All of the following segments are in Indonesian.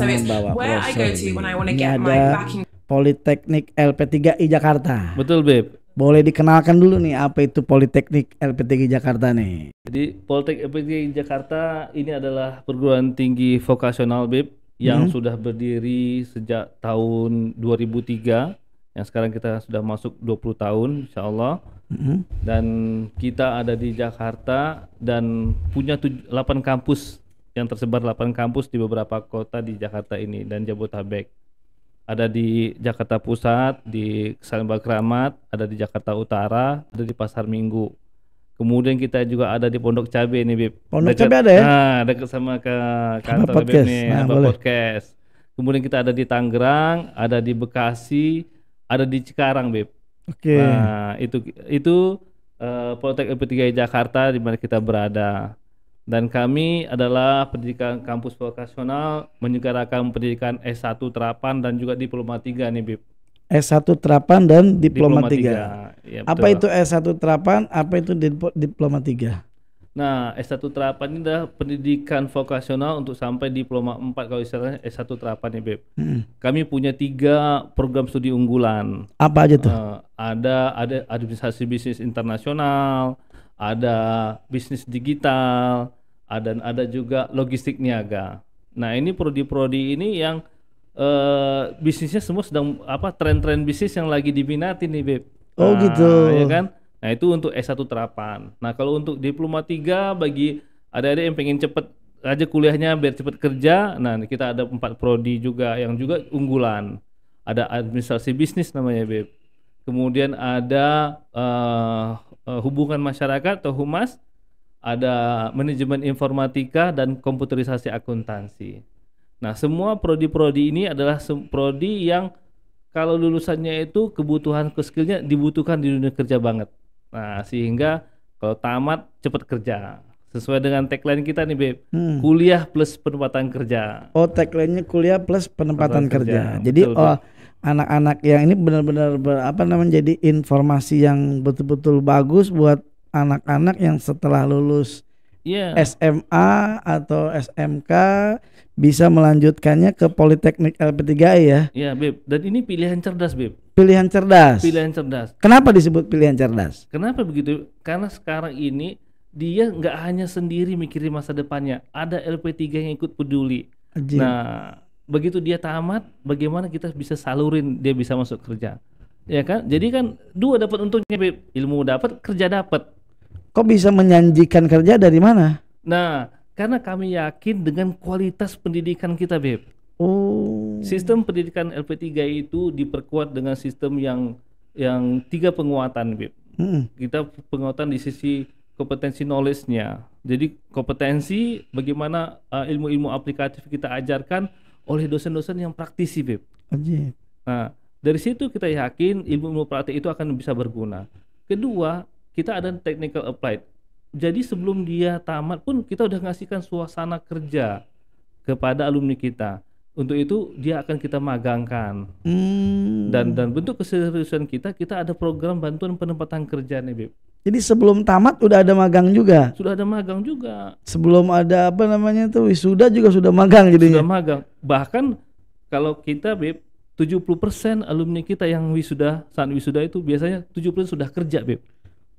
so it's where I go to when I want to get my backing. Politeknik LP3I Jakarta. Betul, Beb. Boleh dikenalkan dulu nih apa itu Politeknik LP3I Jakarta nih. Jadi Politeknik LP3I Jakarta ini adalah perguruan tinggi vokasional, Beb, yang hmm. sudah berdiri sejak tahun 2003 yang sekarang kita sudah masuk 20 tahun insya Allah mm-hmm. dan kita ada di Jakarta dan punya 8 kampus yang tersebar 8 kampus di beberapa kota di Jakarta ini dan Jabodetabek Ada di Jakarta Pusat, di Salemba Keramat ada di Jakarta Utara, ada di Pasar Minggu. Kemudian kita juga ada di Pondok Cabe ini Bib. Pondok Cabe ada ya? Nah, dekat sama ke kantor Bib nih, nah, podcast. Kemudian kita ada di Tangerang, ada di Bekasi, ada di Cikarang, Bib. Oke. Okay. Nah, itu itu uh, Poltek LP3 Jakarta di mana kita berada dan kami adalah pendidikan kampus vokasional menyegarakan pendidikan S1 terapan dan juga diploma 3 nih Bib. S1 terapan dan diploma, 3. Ya, Apa itu S1 terapan, apa itu diploma 3? Nah, S1 terapan ini adalah pendidikan vokasional untuk sampai diploma 4 kalau istilahnya S1 terapan ya, Beb. Hmm. Kami punya tiga program studi unggulan. Apa aja tuh? Uh, ada ada administrasi bisnis internasional, ada bisnis digital, Ah, dan ada juga logistik niaga. Nah ini prodi-prodi ini yang eh, bisnisnya semua sedang apa tren-tren bisnis yang lagi diminati nih Beb. Oh nah, gitu. Ya kan? Nah itu untuk S1 terapan. Nah kalau untuk diploma 3 bagi ada-ada yang pengen cepet aja kuliahnya biar cepet kerja. Nah kita ada empat prodi juga yang juga unggulan. Ada administrasi bisnis namanya Beb. Kemudian ada uh, uh, hubungan masyarakat atau humas ada manajemen informatika dan komputerisasi akuntansi. Nah, semua prodi-prodi ini adalah prodi yang kalau lulusannya itu kebutuhan ke skillnya dibutuhkan di dunia kerja banget. Nah, sehingga kalau tamat cepat kerja. Sesuai dengan tagline kita nih, Beb. Hmm. Kuliah plus penempatan kerja. Oh, tagline-nya kuliah plus penempatan, penempatan kerja. kerja. Jadi betul, oh, anak-anak yang ini benar-benar apa namanya jadi informasi yang betul-betul bagus buat anak-anak yang setelah lulus yeah. SMA atau SMK bisa melanjutkannya ke Politeknik LP3I ya. Iya, Beb. Dan ini pilihan cerdas, Beb. Pilihan cerdas. Pilihan cerdas. Kenapa disebut pilihan cerdas? Kenapa begitu? Karena sekarang ini dia nggak hanya sendiri mikirin masa depannya, ada LP3 yang ikut peduli. Nah, begitu dia tamat, bagaimana kita bisa salurin dia bisa masuk kerja. Ya kan? Jadi kan dua dapat untungnya, Beb. Ilmu dapat, kerja dapat. Kok bisa menjanjikan kerja dari mana? Nah, karena kami yakin dengan kualitas pendidikan kita, Beb. Oh. Sistem pendidikan LP3 itu diperkuat dengan sistem yang yang tiga penguatan, Beb. Hmm. Kita penguatan di sisi kompetensi knowledge-nya. Jadi kompetensi bagaimana ilmu eh, ilmu-ilmu aplikatif kita ajarkan oleh dosen-dosen yang praktisi, Beb. Ajib. Nah, dari situ kita yakin ilmu-ilmu praktik itu akan bisa berguna. Kedua, kita ada technical applied. Jadi sebelum dia tamat pun kita udah ngasihkan suasana kerja kepada alumni kita. Untuk itu dia akan kita magangkan. Hmm. Dan dan bentuk keseriusan kita kita ada program bantuan penempatan kerja nih, beb. Jadi sebelum tamat udah ada magang juga. Sudah ada magang juga. Sebelum ada apa namanya itu wisuda juga sudah magang jadi Sudah magang. Bahkan kalau kita Beb 70% alumni kita yang wisuda, saat wisuda itu biasanya 70% sudah kerja, Beb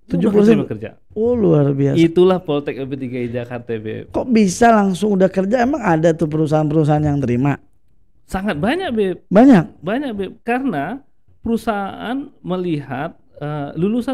tujuh puluh ribu kerja. Oh luar biasa. Itulah Poltek lebih 3 i Jakarta Beb. Kok bisa langsung udah kerja? Emang ada tuh perusahaan-perusahaan yang terima? Sangat banyak Beb. Banyak. Banyak Beb. Karena perusahaan melihat lulusan eh,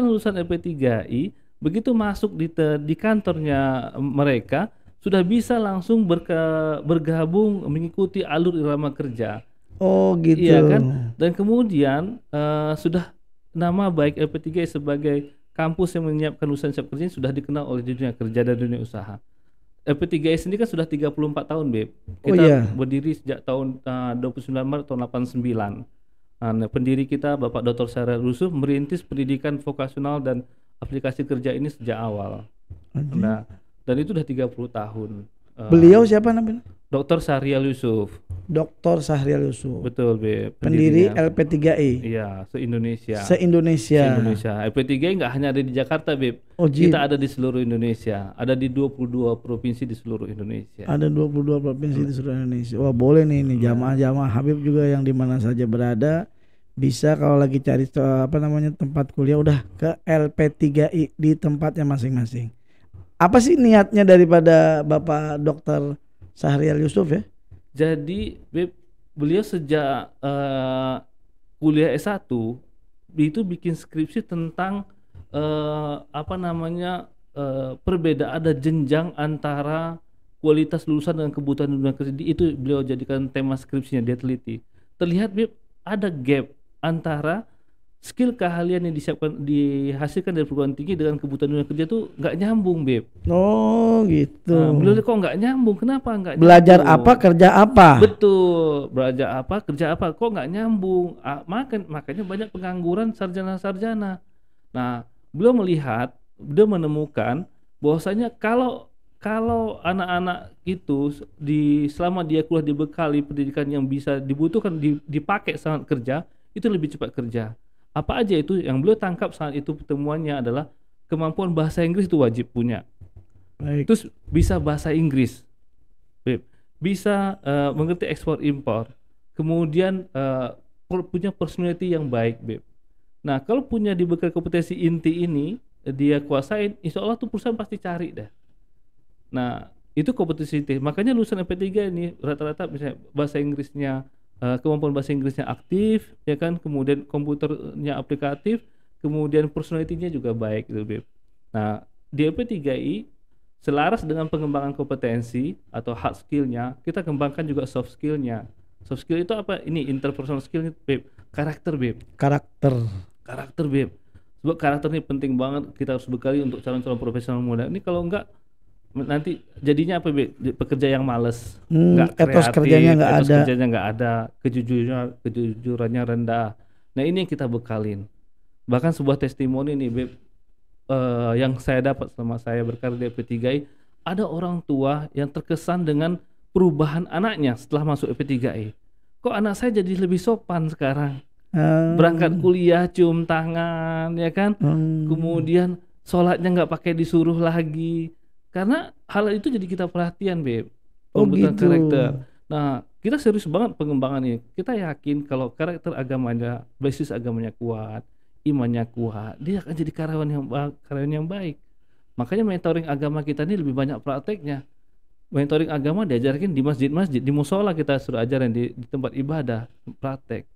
lulusan-lulusan LP3I begitu masuk di te, di kantornya mereka sudah bisa langsung berke, bergabung mengikuti alur irama kerja. Oh gitu. Iya kan. Dan kemudian uh, sudah nama baik LP3I sebagai kampus yang menyiapkan lulusan siap kerja sudah dikenal oleh dunia kerja dan dunia usaha. FP3S ini kan sudah 34 tahun, Beb. Oh, kita oh, iya. berdiri sejak tahun ah, uh, 29 Maret tahun 89. Ah, nah, pendiri kita Bapak Dr. Sarah Rusuf merintis pendidikan vokasional dan aplikasi kerja ini sejak awal. Nah, dan itu sudah 30 tahun. Ah, Beliau uh, siapa namanya? Dokter Sahrial Yusuf. Dokter Sahrial Yusuf. Betul, Beb. Pendiri LP3I. E. Iya, se-Indonesia. Se-Indonesia. Se-Indonesia. LP3I e nggak hanya ada di Jakarta, Beb. Oh, Kita ada di seluruh Indonesia. Ada di 22 provinsi di seluruh Indonesia. Ada 22 provinsi hmm. di seluruh Indonesia. Wah, boleh nih ini jamaah-jamaah Habib juga yang di mana saja berada bisa kalau lagi cari apa namanya tempat kuliah udah ke LP3I e di tempatnya masing-masing. Apa sih niatnya daripada Bapak Dokter Sahrial Yusuf ya. Jadi beliau sejak uh, kuliah S1 itu bikin skripsi tentang uh, apa namanya uh, perbedaan ada jenjang antara kualitas lulusan dengan kebutuhan dunia kerja itu beliau jadikan tema skripsinya dia teliti. Terlihat Bip, ada gap antara skill keahlian yang disiapkan dihasilkan dari perguruan tinggi dengan kebutuhan dunia kerja tuh nggak nyambung beb. Oh gitu. Nah, beliau kok nggak nyambung? Kenapa nggak? Belajar nyambung? apa kerja apa? Betul. Belajar apa kerja apa? Kok nggak nyambung? Ah, makan makanya banyak pengangguran sarjana-sarjana. Nah beliau melihat, beliau menemukan bahwasanya kalau kalau anak-anak itu di selama dia kuliah dibekali pendidikan yang bisa dibutuhkan dipakai saat kerja itu lebih cepat kerja apa aja itu yang beliau tangkap saat itu pertemuannya adalah kemampuan bahasa Inggris itu wajib punya. Baik. Terus bisa bahasa Inggris, bisa uh, mengerti ekspor impor, kemudian uh, punya personality yang baik, Beb. Nah kalau punya di bekal kompetensi inti ini eh, dia kuasain, insya Allah tuh perusahaan pasti cari dah. Nah itu kompetensi inti. Makanya lulusan MP3 ini rata-rata misalnya bahasa Inggrisnya uh, kemampuan bahasa Inggrisnya aktif ya kan kemudian komputernya aplikatif kemudian personalitinya juga baik gitu Beb. Nah DLP3I selaras dengan pengembangan kompetensi atau hard skillnya kita kembangkan juga soft skillnya soft skill itu apa ini interpersonal skill Beb karakter Beb karakter karakter Beb sebab karakter ini penting banget kita harus bekali untuk calon-calon profesional muda ini kalau enggak nanti jadinya apa pekerja yang males hmm, nggak hmm, kreatif kerjanya nggak ada kerjanya nggak ada kejujurannya kejujurannya rendah nah ini yang kita bekalin bahkan sebuah testimoni nih Beb uh, yang saya dapat selama saya berkarir di FP3I ada orang tua yang terkesan dengan perubahan anaknya setelah masuk FP3I kok anak saya jadi lebih sopan sekarang hmm. berangkat kuliah cium tangan ya kan hmm. kemudian sholatnya nggak pakai disuruh lagi karena hal itu jadi kita perhatian, Beb. Oh, Pembentukan oh, gitu. karakter. Nah, kita serius banget pengembangan ini. Kita yakin kalau karakter agamanya, basis agamanya kuat, imannya kuat, dia akan jadi karyawan yang karyawan yang baik. Makanya mentoring agama kita ini lebih banyak prakteknya. Mentoring agama diajarkan di masjid-masjid, di musola kita suruh ajarin di, di tempat ibadah, praktek.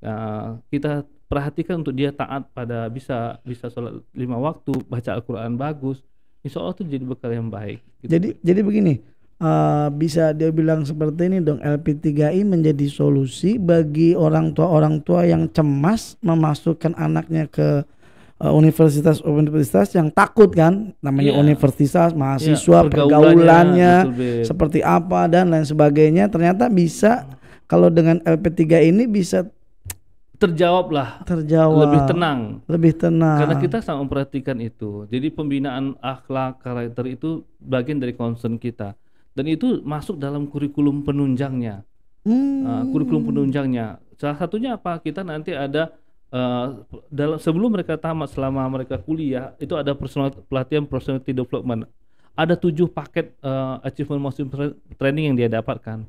Nah, kita perhatikan untuk dia taat pada bisa bisa sholat lima waktu, baca Al-Quran bagus, insya Allah tuh jadi bekal yang baik gitu. jadi jadi begini Uh, bisa dia bilang seperti ini dong LP3I menjadi solusi bagi orang tua orang tua yang cemas memasukkan anaknya ke universitas-universitas eh, yang takut kan namanya yeah. universitas mahasiswa yeah, iya, pergaulannya betul, seperti apa dan lain sebagainya ternyata bisa kalau dengan LP3 ini bisa terjawablah terjawab lebih tenang lebih tenang karena kita sangat memperhatikan itu jadi pembinaan akhlak karakter itu bagian dari concern kita dan itu masuk dalam kurikulum penunjangnya hmm. uh, kurikulum penunjangnya salah satunya apa kita nanti ada uh, dalam sebelum mereka tamat selama mereka kuliah itu ada personal pelatihan personality development ada tujuh paket uh, achievement motion training yang dia dapatkan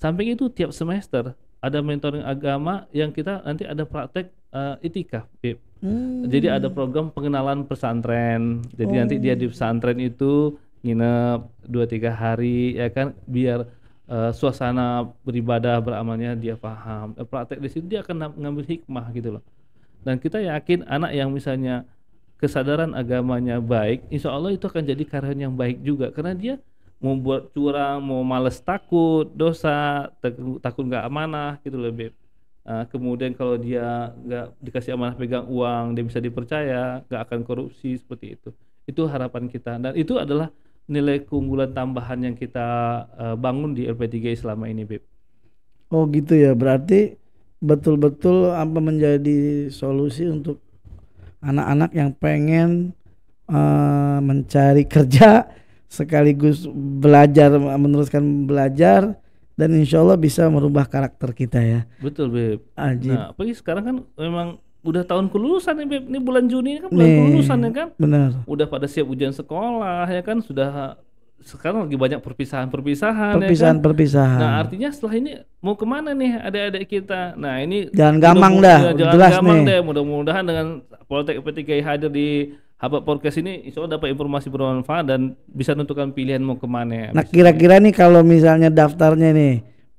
samping itu tiap semester ada mentoring agama yang kita nanti ada praktek uh, itikaf, Hmm. Jadi ada program pengenalan pesantren. Jadi oh. nanti dia di pesantren itu nginep dua tiga hari ya kan biar uh, suasana beribadah beramalnya dia paham. Eh, praktek di situ dia akan ngambil hikmah gitu loh. Dan kita yakin anak yang misalnya kesadaran agamanya baik, insya Allah itu akan jadi karyawan yang baik juga karena dia mau buat curang mau males takut dosa takut nggak amanah gitu loh beb uh, kemudian kalau dia nggak dikasih amanah pegang uang dia bisa dipercaya nggak akan korupsi seperti itu itu harapan kita dan itu adalah nilai keunggulan tambahan yang kita uh, bangun di LP3 selama ini Beb. Oh gitu ya berarti betul-betul apa menjadi solusi untuk anak-anak yang pengen uh, mencari kerja sekaligus belajar meneruskan belajar dan insya Allah bisa merubah karakter kita ya. Betul Beb. Ajib. Nah, apalagi sekarang kan memang udah tahun kelulusan nih Beb. Ini bulan Juni kan bulan Nih, kelulusan ya kan. Benar. Udah pada siap ujian sekolah ya kan sudah sekarang lagi banyak perpisahan-perpisahan. Perpisahan-perpisahan. Ya kan? Nah artinya setelah ini mau kemana nih adik-adik kita? Nah ini jangan gampang dah, jangan jelas gampang nih. Mudah-mudahan dengan politik P3 hadir di Habak podcast ini insya Allah dapat informasi bermanfaat dan bisa tentukan pilihan mau kemana. Ya. Nah kira-kira nih kalau misalnya daftarnya nih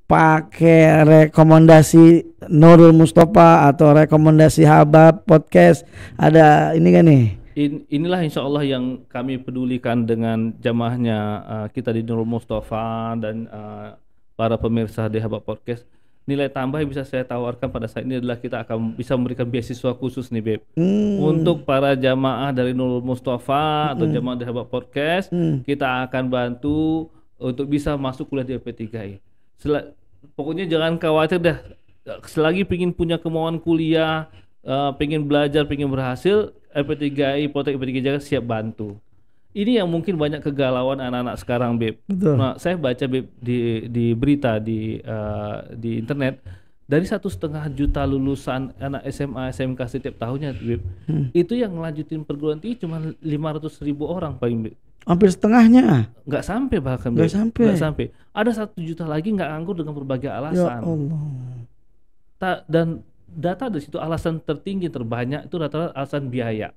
pakai rekomendasi Nurul Mustafa atau rekomendasi Habab podcast ada ini kan nih? In, inilah insya Allah yang kami pedulikan dengan jamaahnya uh, kita di Nurul Mustafa dan uh, para pemirsa di Habab Podcast nilai tambah yang bisa saya tawarkan pada saat ini adalah kita akan bisa memberikan beasiswa khusus nih Beb hmm. untuk para jamaah dari Nurul Mustafa hmm. atau jamaah dari Habak Podcast hmm. kita akan bantu untuk bisa masuk kuliah di LP3I Sel pokoknya jangan khawatir dah selagi ingin punya kemauan kuliah uh, eh, pengen belajar, pengen berhasil, LP3I, Potek LP3 siap bantu ini yang mungkin banyak kegalauan anak-anak sekarang, Beb. Betul. Nah, saya baca Beb di di berita di uh, di internet dari satu setengah juta lulusan anak SMA SMK setiap tahunnya, Beb. Hmm. Itu yang ngelanjutin perguruan tinggi cuma lima ratus ribu orang paling, Beb. Hampir setengahnya. Nggak sampai bahkan, Beb. Nggak sampai. Nggak sampai. Ada satu juta lagi nggak anggur dengan berbagai ya alasan. Ya Allah. Ta dan data dari situ alasan tertinggi terbanyak itu rata-rata alasan biaya.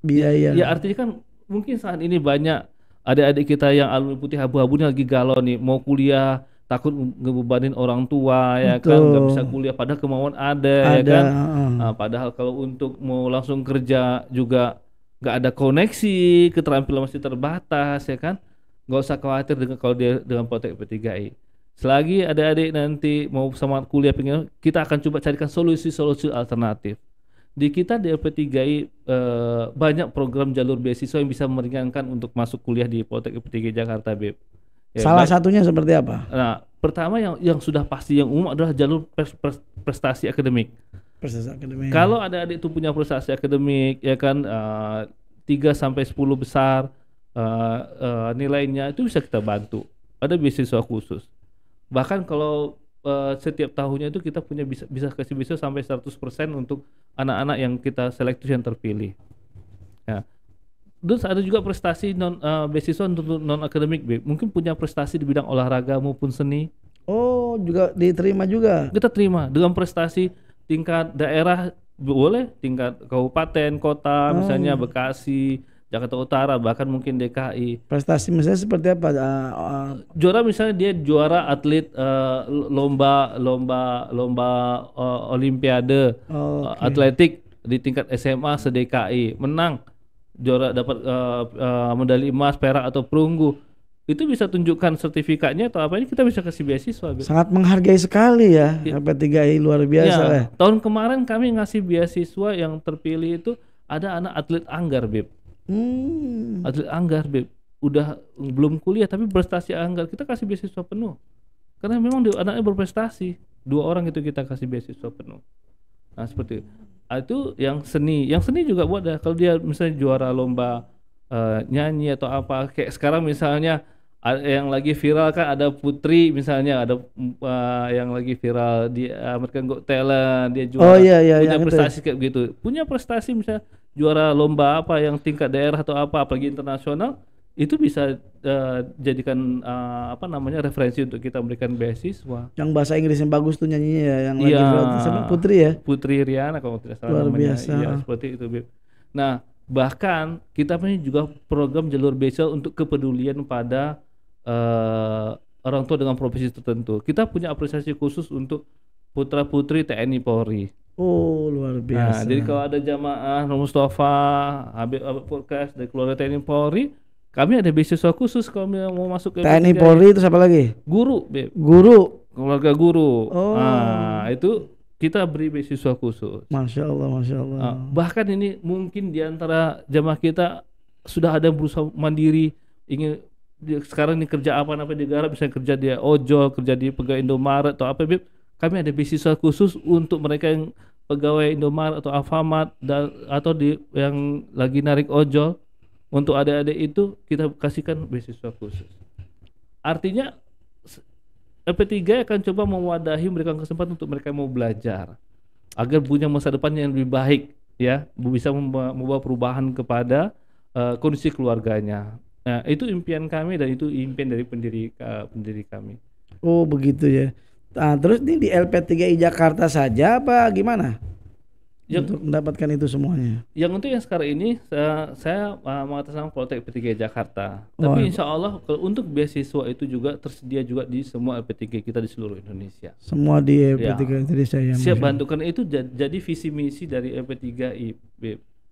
Biaya. ya artinya kan mungkin saat ini banyak adik-adik kita yang alumni putih abu-abu ini lagi galau nih mau kuliah takut ngebebanin orang tua ya Betul. kan nggak bisa kuliah padahal kemauan ada, ya ada. ya kan nah, padahal kalau untuk mau langsung kerja juga nggak ada koneksi keterampilan masih terbatas ya kan nggak usah khawatir dengan kalau dia dengan potek P3I e. selagi ada adik nanti mau sama kuliah pengen kita akan coba carikan solusi-solusi alternatif di kita di LP3I eh, banyak program jalur beasiswa yang bisa meringankan untuk masuk kuliah di Politeknik LP3I Jakarta, Beb. Ya, Salah baik. satunya seperti apa? Nah, pertama yang yang sudah pasti yang umum adalah jalur pres, pres, prestasi akademik. Prestasi akademik. Kalau ada adik itu punya prestasi akademik, ya kan eh, tiga sampai sepuluh besar uh, uh, nilainya itu bisa kita bantu. Ada beasiswa khusus. Bahkan kalau Eh, setiap tahunnya itu kita punya bisa bisa kasih bisa sampai 100% untuk anak-anak yang kita seleksi yang terpilih. Ya. Terus ada juga prestasi non uh, beasiswa untuk non akademik, mungkin punya prestasi di bidang olahraga maupun seni. Oh, juga diterima juga. Kita terima dengan prestasi tingkat daerah boleh tingkat kabupaten, kota, oh. misalnya hmm. Bekasi, Jakarta Utara bahkan mungkin DKI. Prestasi misalnya seperti apa? Uh, uh, juara misalnya dia juara atlet uh, lomba lomba lomba uh, olimpiade oh, eh, okay. atletik di tingkat SMA se-DKI, menang juara dapat uh, uh, medali emas, perak atau perunggu. Itu bisa tunjukkan sertifikatnya atau apa ini kita bisa kasih beasiswa. Sangat menghargai sekali ya, ya. 3 i luar biasa. Ya, ya. Tahun kemarin kami ngasih beasiswa yang terpilih itu ada anak atlet anggar, Bib Hmm. Atlet Anggar, Beb. Udah belum kuliah tapi prestasi Anggar, kita kasih beasiswa penuh. Karena memang dia, anaknya berprestasi. Dua orang itu kita kasih beasiswa penuh. Nah, seperti itu. Ah, itu yang seni. Yang seni juga buat ya kalau dia misalnya juara lomba uh, nyanyi atau apa kayak sekarang misalnya ah, yang lagi viral kan ada Putri misalnya ada uh, yang lagi viral di American Got Talent dia juga oh, iya, iya, punya prestasi prestasi kayak gitu punya prestasi misalnya juara lomba apa yang tingkat daerah atau apa apalagi internasional itu bisa uh, jadikan uh, apa namanya referensi untuk kita memberikan beasiswa. Yang bahasa Inggris yang bagus tuh nyanyinya ya, yang ya, lagi sama iya. Putri ya. Putri Riana kalau tidak salah Luar namanya. Biasa. Ya, seperti itu, Nah, bahkan kita punya juga program jalur beasiswa untuk kepedulian pada uh, orang tua dengan profesi tertentu. Kita punya apresiasi khusus untuk putra-putri TNI Polri. Oh luar nah, biasa. Nah, jadi kalau ada jamaah Nur Mustafa, Habib Abu Purkas dari keluarga TNI Polri, kami ada beasiswa khusus kalau mau masuk ke TNI Polri itu siapa lagi? Guru, Beb. Guru. Keluarga guru. Oh. Nah, itu kita beri beasiswa khusus. Masya Allah, masya Allah. Nah, bahkan ini mungkin di antara jamaah kita sudah ada berusaha mandiri ingin sekarang ini kerja apa apa di garap bisa kerja dia ojol kerja di pegawai Indomaret atau apa bib kami ada beasiswa khusus untuk mereka yang pegawai Indomaret atau Alfamart dan, atau di yang lagi narik ojol untuk adik-adik itu kita kasihkan beasiswa khusus. Artinya LP3 akan coba mewadahi memberikan kesempatan untuk mereka mau belajar agar punya masa depan yang lebih baik ya, bisa membawa perubahan kepada uh, kondisi keluarganya. Nah, itu impian kami dan itu impian dari pendiri uh, pendiri kami. Oh, begitu ya. Nah, terus ini di LP3I Jakarta saja apa gimana? Yang, untuk mendapatkan itu semuanya. Yang untuk yang sekarang ini saya, saya uh, ah, mengatakan nama Poltek LP3 Jakarta. Oh. Tapi insya Allah kalau untuk beasiswa itu juga tersedia juga di semua LP3 kita di seluruh Indonesia. Semua di LP3 ya. Indonesia ya. Siap bantu karena itu jadi visi misi dari LP3I,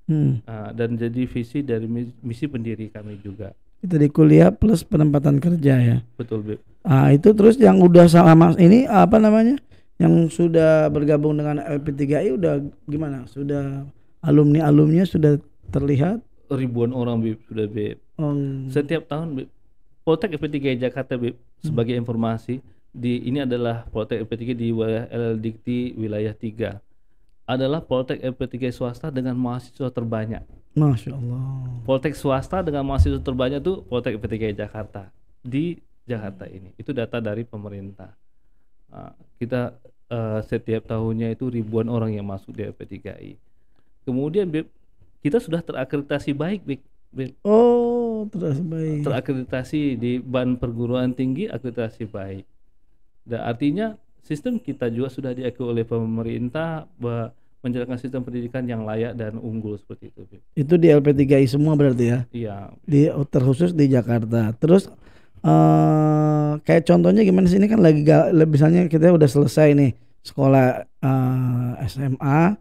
Hmm. Uh, dan jadi visi dari misi pendiri kami juga itu di kuliah plus penempatan kerja ya. Betul, Bib. Ah, itu terus yang udah selama ini apa namanya? Yang sudah bergabung dengan LP3I udah gimana? Sudah alumni-alumnya sudah terlihat ribuan orang, Bib, sudah, Bib. Oh. Setiap tahun, Bib. Poltek lp 3 Jakarta, Bib, hmm. sebagai hmm. informasi, di ini adalah Poltek LP3 di wilayah LDikti wilayah 3. Adalah Poltek LP3 swasta dengan mahasiswa terbanyak Masya Allah. Poltek swasta dengan mahasiswa terbanyak tuh Poltek PTKI Jakarta di Jakarta hmm. ini. Itu data dari pemerintah. Nah, kita uh, setiap tahunnya itu ribuan orang yang masuk di PTKI. Kemudian kita sudah terakreditasi baik, Bik. Bik. Oh, terakreditasi baik. Terakreditasi di Ban Perguruan Tinggi akreditasi baik. Dan artinya sistem kita juga sudah diakui oleh pemerintah bahwa menjalankan sistem pendidikan yang layak dan unggul seperti itu. Itu di LP3I semua berarti ya? Iya. Di oh, terkhusus di Jakarta. Terus eh kayak contohnya gimana sih ini kan lagi misalnya kita udah selesai nih sekolah uh, eh, SMA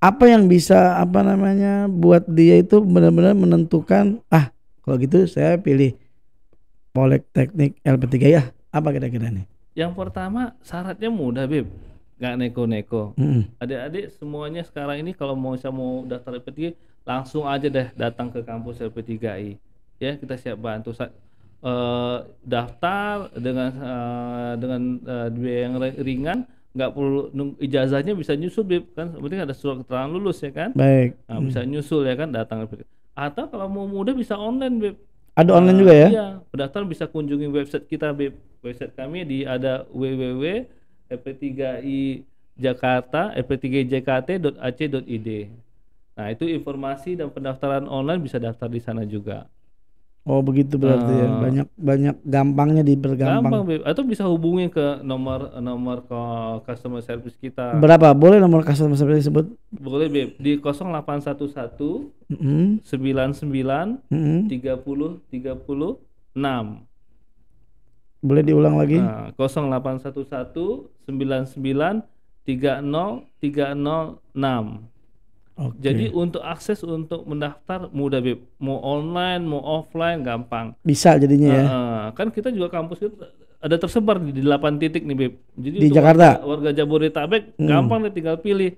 apa yang bisa apa namanya buat dia itu benar-benar menentukan ah kalau gitu saya pilih Politeknik LP3 ya apa kira-kira nih? Yang pertama syaratnya mudah, Bib nggak neko-neko. Hmm. Adik-adik semuanya sekarang ini kalau mau saya mau daftar LP3 langsung aja deh datang ke kampus LP3I. Ya, kita siap bantu. Sa uh, daftar dengan uh, dengan uh, biaya yang ringan, nggak perlu ijazahnya bisa nyusul Bib kan. Penting ada surat keterangan lulus ya kan. Baik. Nah, hmm. bisa nyusul ya kan datang LP3. Atau kalau mau mudah bisa online Bib. Ada online uh, juga ya? Iya, pendaftar bisa kunjungi website kita Bib. Website kami di ada www ep3i jakarta ep3jkt.ac.id. Nah, itu informasi dan pendaftaran online bisa daftar di sana juga. Oh, begitu berarti uh, ya. Eh. Banyak banyak gampangnya dipergampang. Gampang atau bisa hubungi ke nomor nomor ke customer service kita. Berapa? Boleh nomor customer service disebut? Boleh, Beb. Di 0811 mm -hmm. 99 mm -hmm. 30 30 6. Boleh diulang lagi? Nah, 0811 99 30 306. Okay. Jadi untuk akses untuk mendaftar mudah Bib. mau online mau offline gampang. Bisa jadinya uh, Kan kita juga kampus itu ada tersebar di delapan titik nih beb. Jadi di Jakarta. Warga, warga Jabodetabek hmm. gampang deh tinggal pilih.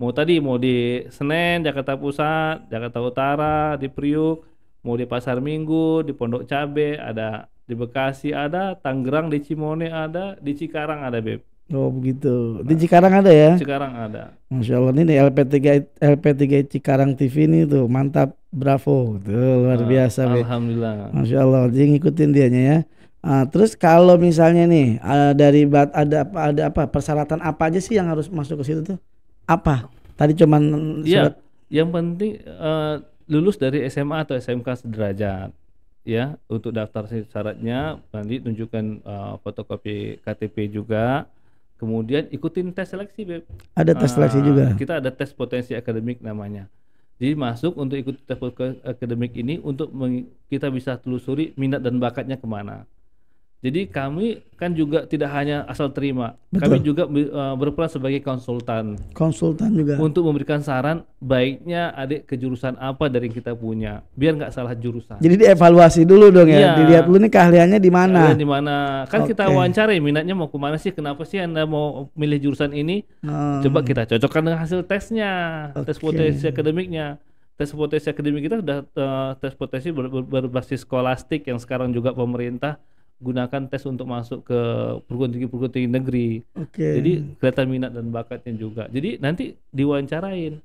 Mau tadi mau di Senen, Jakarta Pusat, Jakarta Utara, di Priuk, mau di Pasar Minggu, di Pondok Cabe, ada di Bekasi ada, Tangerang, di Cimone ada, di Cikarang ada, Beb. Oh begitu. Nah, di Cikarang ada ya? Cikarang ada. Masya Allah ini LP3 LP3 Cikarang TV ini tuh mantap, bravo, tuh luar nah, biasa. Alhamdulillah. Masya Allah, jadi ngikutin dianya ya. Nah, terus kalau misalnya nih uh, dari bat, ada apa ada apa persyaratan apa aja sih yang harus masuk ke situ tuh? Apa? Tadi cuman Iya. Yang penting uh, lulus dari SMA atau SMK sederajat ya untuk daftar syaratnya nanti tunjukkan uh, fotokopi KTP juga kemudian ikutin tes seleksi Beb. ada tes seleksi uh, juga kita ada tes potensi akademik namanya jadi masuk untuk ikut tes akademik ini untuk kita bisa telusuri minat dan bakatnya kemana jadi kami kan juga tidak hanya asal terima, Betul. kami juga e, berperan sebagai konsultan. Konsultan juga. Untuk memberikan saran baiknya adik ke jurusan apa dari kita punya, biar nggak salah jurusan. Jadi dievaluasi dulu dong ya, ya. dilihat dulu nih keahliannya di mana. Di mana? Kan okay. kita wawancara, minatnya mau kemana sih, kenapa sih anda mau milih jurusan ini? Hmm. Coba kita cocokkan dengan hasil tesnya, okay. tes potensi akademiknya tes potensi akademik kita sudah uh, tes potensi ber, ber, berbasis skolastik yang sekarang juga pemerintah gunakan tes untuk masuk ke perguruan tinggi-perguruan tinggi negeri. Okay. Jadi kelihatan minat dan bakatnya juga. Jadi nanti diwawancarain.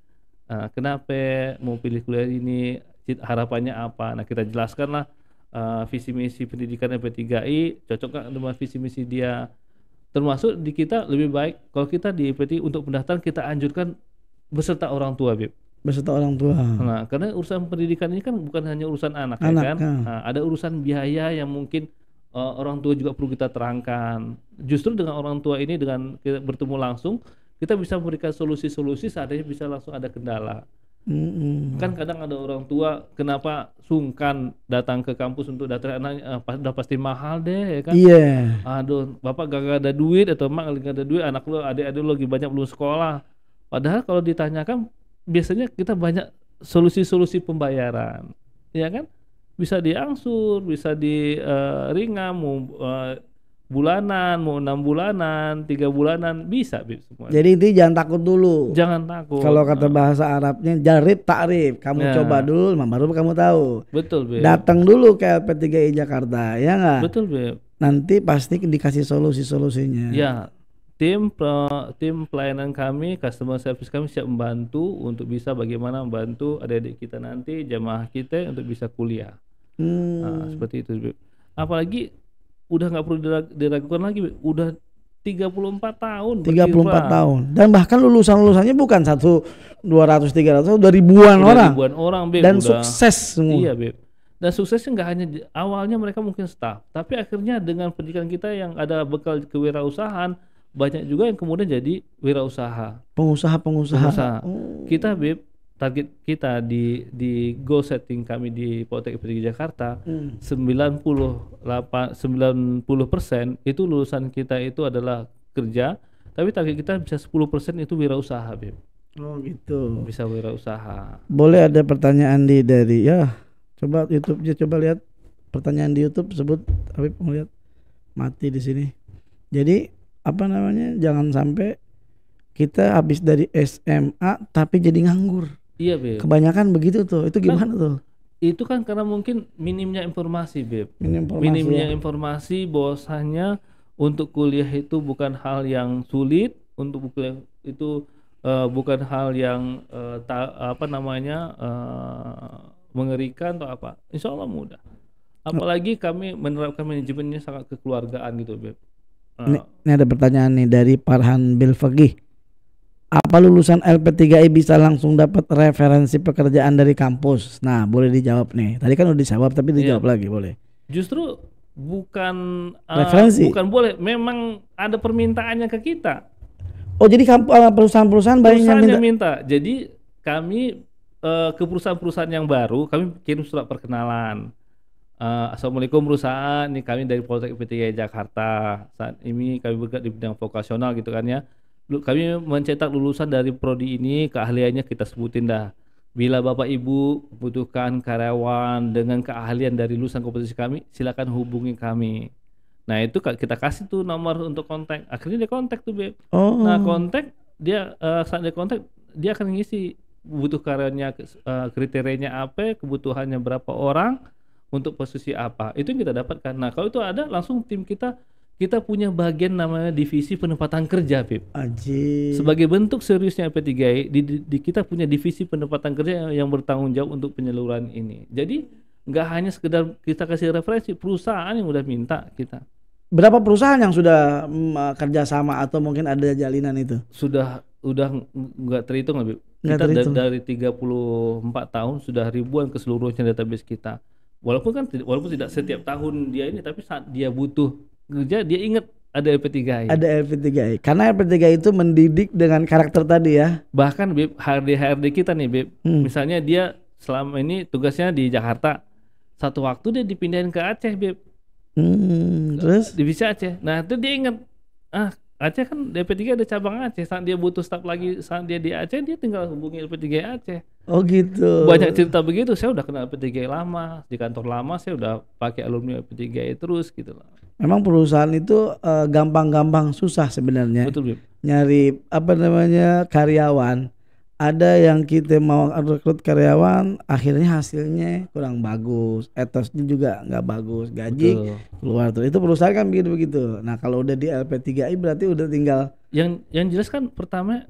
Nah, kenapa mau pilih kuliah ini? Harapannya apa? Nah, kita jelaskanlah uh, visi misi pendidikan MP3I cocok nggak dengan visi misi dia. Termasuk di kita lebih baik kalau kita di IPT untuk pendaftaran kita anjurkan beserta orang tua, Bib beserta orang tua. Nah, karena urusan pendidikan ini kan bukan hanya urusan anak, ya anak ya kan? Ya. Nah, ada urusan biaya yang mungkin uh, orang tua juga perlu kita terangkan. Justru dengan orang tua ini dengan kita bertemu langsung, kita bisa memberikan solusi-solusi seandainya bisa langsung ada kendala. Mm-hmm. Kan kadang ada orang tua kenapa sungkan datang ke kampus untuk datang anaknya uh, eh, udah pasti mahal deh ya kan. Iya. Yeah. Aduh, bapak gak, ada duit atau emak gak ada duit, anak lu adik-adik lu lagi banyak belum sekolah. Padahal kalau ditanyakan biasanya kita banyak solusi-solusi pembayaran. Ya kan? bisa diangsur, bisa di uh, ringan, mau uh, bulanan, mau enam bulanan, tiga bulanan, bisa semua. Jadi itu jangan takut dulu. Jangan takut. Kalau kata ah. bahasa Arabnya jarib takrib kamu ya. coba dulu, baru kamu tahu. Betul Beb. Datang dulu ke LP3I Jakarta, ya nggak? Betul Beb. Nanti pasti dikasih solusi-solusinya. Ya, tim tim pelayanan kami, customer service kami siap membantu untuk bisa bagaimana membantu adik-adik kita nanti jamaah kita untuk bisa kuliah. Hmm. Nah, seperti itu. Apalagi udah nggak perlu diragukan lagi, udah 34 tahun. 34 berkira. tahun. Dan bahkan lulusan-lulusannya bukan satu 200 ratus, udah ribuan udah orang. Ribuan orang, Beb. Dan udah. sukses semua. Iya, Beb. Dan suksesnya nggak hanya awalnya mereka mungkin staff, tapi akhirnya dengan pendidikan kita yang ada bekal kewirausahaan, banyak juga yang kemudian jadi wirausaha. Pengusaha-pengusaha. Pengusaha. Oh. Kita Beb target kita di di goal setting kami di Politeknik Pendidikan Jakarta hmm. 98 90% itu lulusan kita itu adalah kerja tapi target kita bisa 10% itu wirausaha Bib. Oh gitu. Bisa wirausaha. Boleh ada pertanyaan di dari ya coba YouTube ya, coba lihat pertanyaan di YouTube sebut Habib mau lihat mati di sini. Jadi apa namanya jangan sampai kita habis dari SMA tapi jadi nganggur. Iya, Beb. Kebanyakan begitu tuh. Itu kan gimana kan, tuh? Itu kan karena mungkin minimnya informasi, Beb. Minim informasi, minimnya ya. informasi bahwasanya untuk kuliah itu bukan hal yang sulit, untuk kuliah itu uh, bukan hal yang uh, ta, apa namanya uh, mengerikan atau apa. Insya Allah mudah. Oh. Apalagi kami menerapkan manajemennya sangat kekeluargaan gitu, Beb. Uh, ini, ini ada pertanyaan nih dari Parhan Bilfagih. Apa lulusan LP3I bisa langsung dapat referensi pekerjaan dari kampus? Nah, boleh dijawab nih. Tadi kan udah dijawab tapi iya. dijawab iya. lagi boleh. Justru bukan uh, referensi. bukan boleh, memang ada permintaannya ke kita. Oh, jadi uh, perusahaan-perusahaan banyak yang minta. minta. Jadi kami uh, ke perusahaan-perusahaan yang baru, kami kirim surat perkenalan. Uh, Assalamualaikum perusahaan, ini kami dari Poltek IP3 Jakarta. Saat ini kami bergerak di bidang vokasional gitu kan ya kami mencetak lulusan dari prodi ini keahliannya kita sebutin dah. Bila Bapak Ibu butuhkan karyawan dengan keahlian dari lulusan kompetisi kami, silakan hubungi kami. Nah itu kita kasih tuh nomor untuk kontak. Akhirnya dia kontak tuh Beb. Oh. Nah kontak dia uh, saat dia kontak dia akan ngisi butuh karyanya uh, eh, kriterianya apa, kebutuhannya berapa orang untuk posisi apa. Itu yang kita dapatkan. Nah kalau itu ada langsung tim kita kita punya bagian namanya divisi penempatan kerja, Pip. Aji. Sebagai bentuk seriusnya P3I, di, di, kita punya divisi penempatan kerja yang, bertanggung jawab untuk penyaluran ini. Jadi nggak hanya sekedar kita kasih referensi, perusahaan yang udah minta kita. Berapa perusahaan yang sudah mm, uh, kerjasama atau mungkin ada jalinan itu? Sudah udah nggak terhitung, Pip. Kita terhitung. dari 34 tahun sudah ribuan keseluruhan database kita. Walaupun kan walaupun tidak setiap tahun dia ini, tapi saat dia butuh kerja dia inget ada LP3I. Ada LP3I. Karena LP3I itu mendidik dengan karakter tadi ya. Bahkan Beb, HRD HRD kita nih Beb. Hmm. Misalnya dia selama ini tugasnya di Jakarta. Satu waktu dia dipindahin ke Aceh Beb. Hmm, terus di bisa Aceh. Nah, itu dia ingat ah Aceh kan DP3 ada cabang Aceh. Saat dia butuh staff lagi, saat dia di Aceh, dia tinggal hubungi lp 3 Aceh. Oh gitu. Banyak cerita begitu. Saya udah kenal P3G lama di kantor lama. Saya udah pakai alumni P3G terus gitu loh. Memang perusahaan itu eh, gampang-gampang uh, susah sebenarnya. Betul. Bip. Nyari apa namanya karyawan. Ada yang kita mau rekrut karyawan, akhirnya hasilnya kurang bagus, etosnya juga nggak bagus, gaji Betul. keluar tuh. Itu perusahaan kan begitu begitu. Nah kalau udah di LP3I berarti udah tinggal. Yang yang jelas kan pertama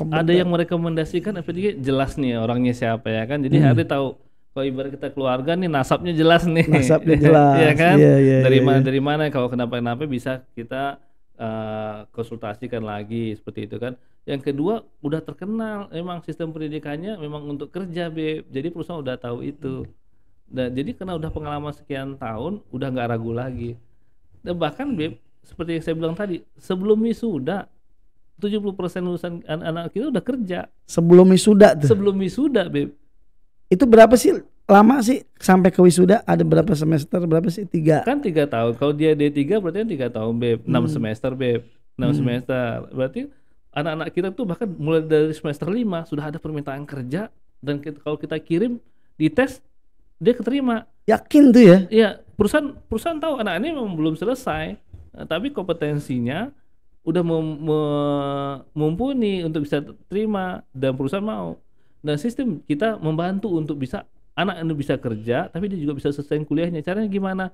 ada yang merekomendasikan apa sih? jelas nih orangnya siapa ya kan jadi hmm. Hari tahu kalau ibarat kita keluarga nih nasabnya jelas nih nasabnya iya jelas ya kan yeah, yeah, iya, dari iya. mana yeah. dari mana kalau kenapa kenapa bisa kita uh, konsultasikan lagi seperti itu kan yang kedua udah terkenal memang sistem pendidikannya memang untuk kerja be jadi perusahaan udah tahu itu dan jadi karena udah pengalaman sekian tahun udah nggak ragu lagi dan bahkan Beb seperti yang saya bilang tadi sebelum sudah. 70% lulusan anak-anak kita udah kerja. Sebelum wisuda tuh. Sebelum wisuda, Beb. Itu berapa sih lama sih sampai ke wisuda ada berapa semester berapa sih tiga kan tiga tahun kalau dia d tiga berarti kan tiga tahun beb enam hmm. semester beb enam hmm. semester berarti anak-anak kita tuh bahkan mulai dari semester lima sudah ada permintaan kerja dan kita, kalau kita kirim di tes dia keterima yakin tuh ya iya perusahaan perusahaan tahu anak ini memang belum selesai tapi kompetensinya udah mem, me, mumpuni untuk bisa terima dan perusahaan mau dan sistem kita membantu untuk bisa anak ini bisa kerja tapi dia juga bisa selesai kuliahnya caranya gimana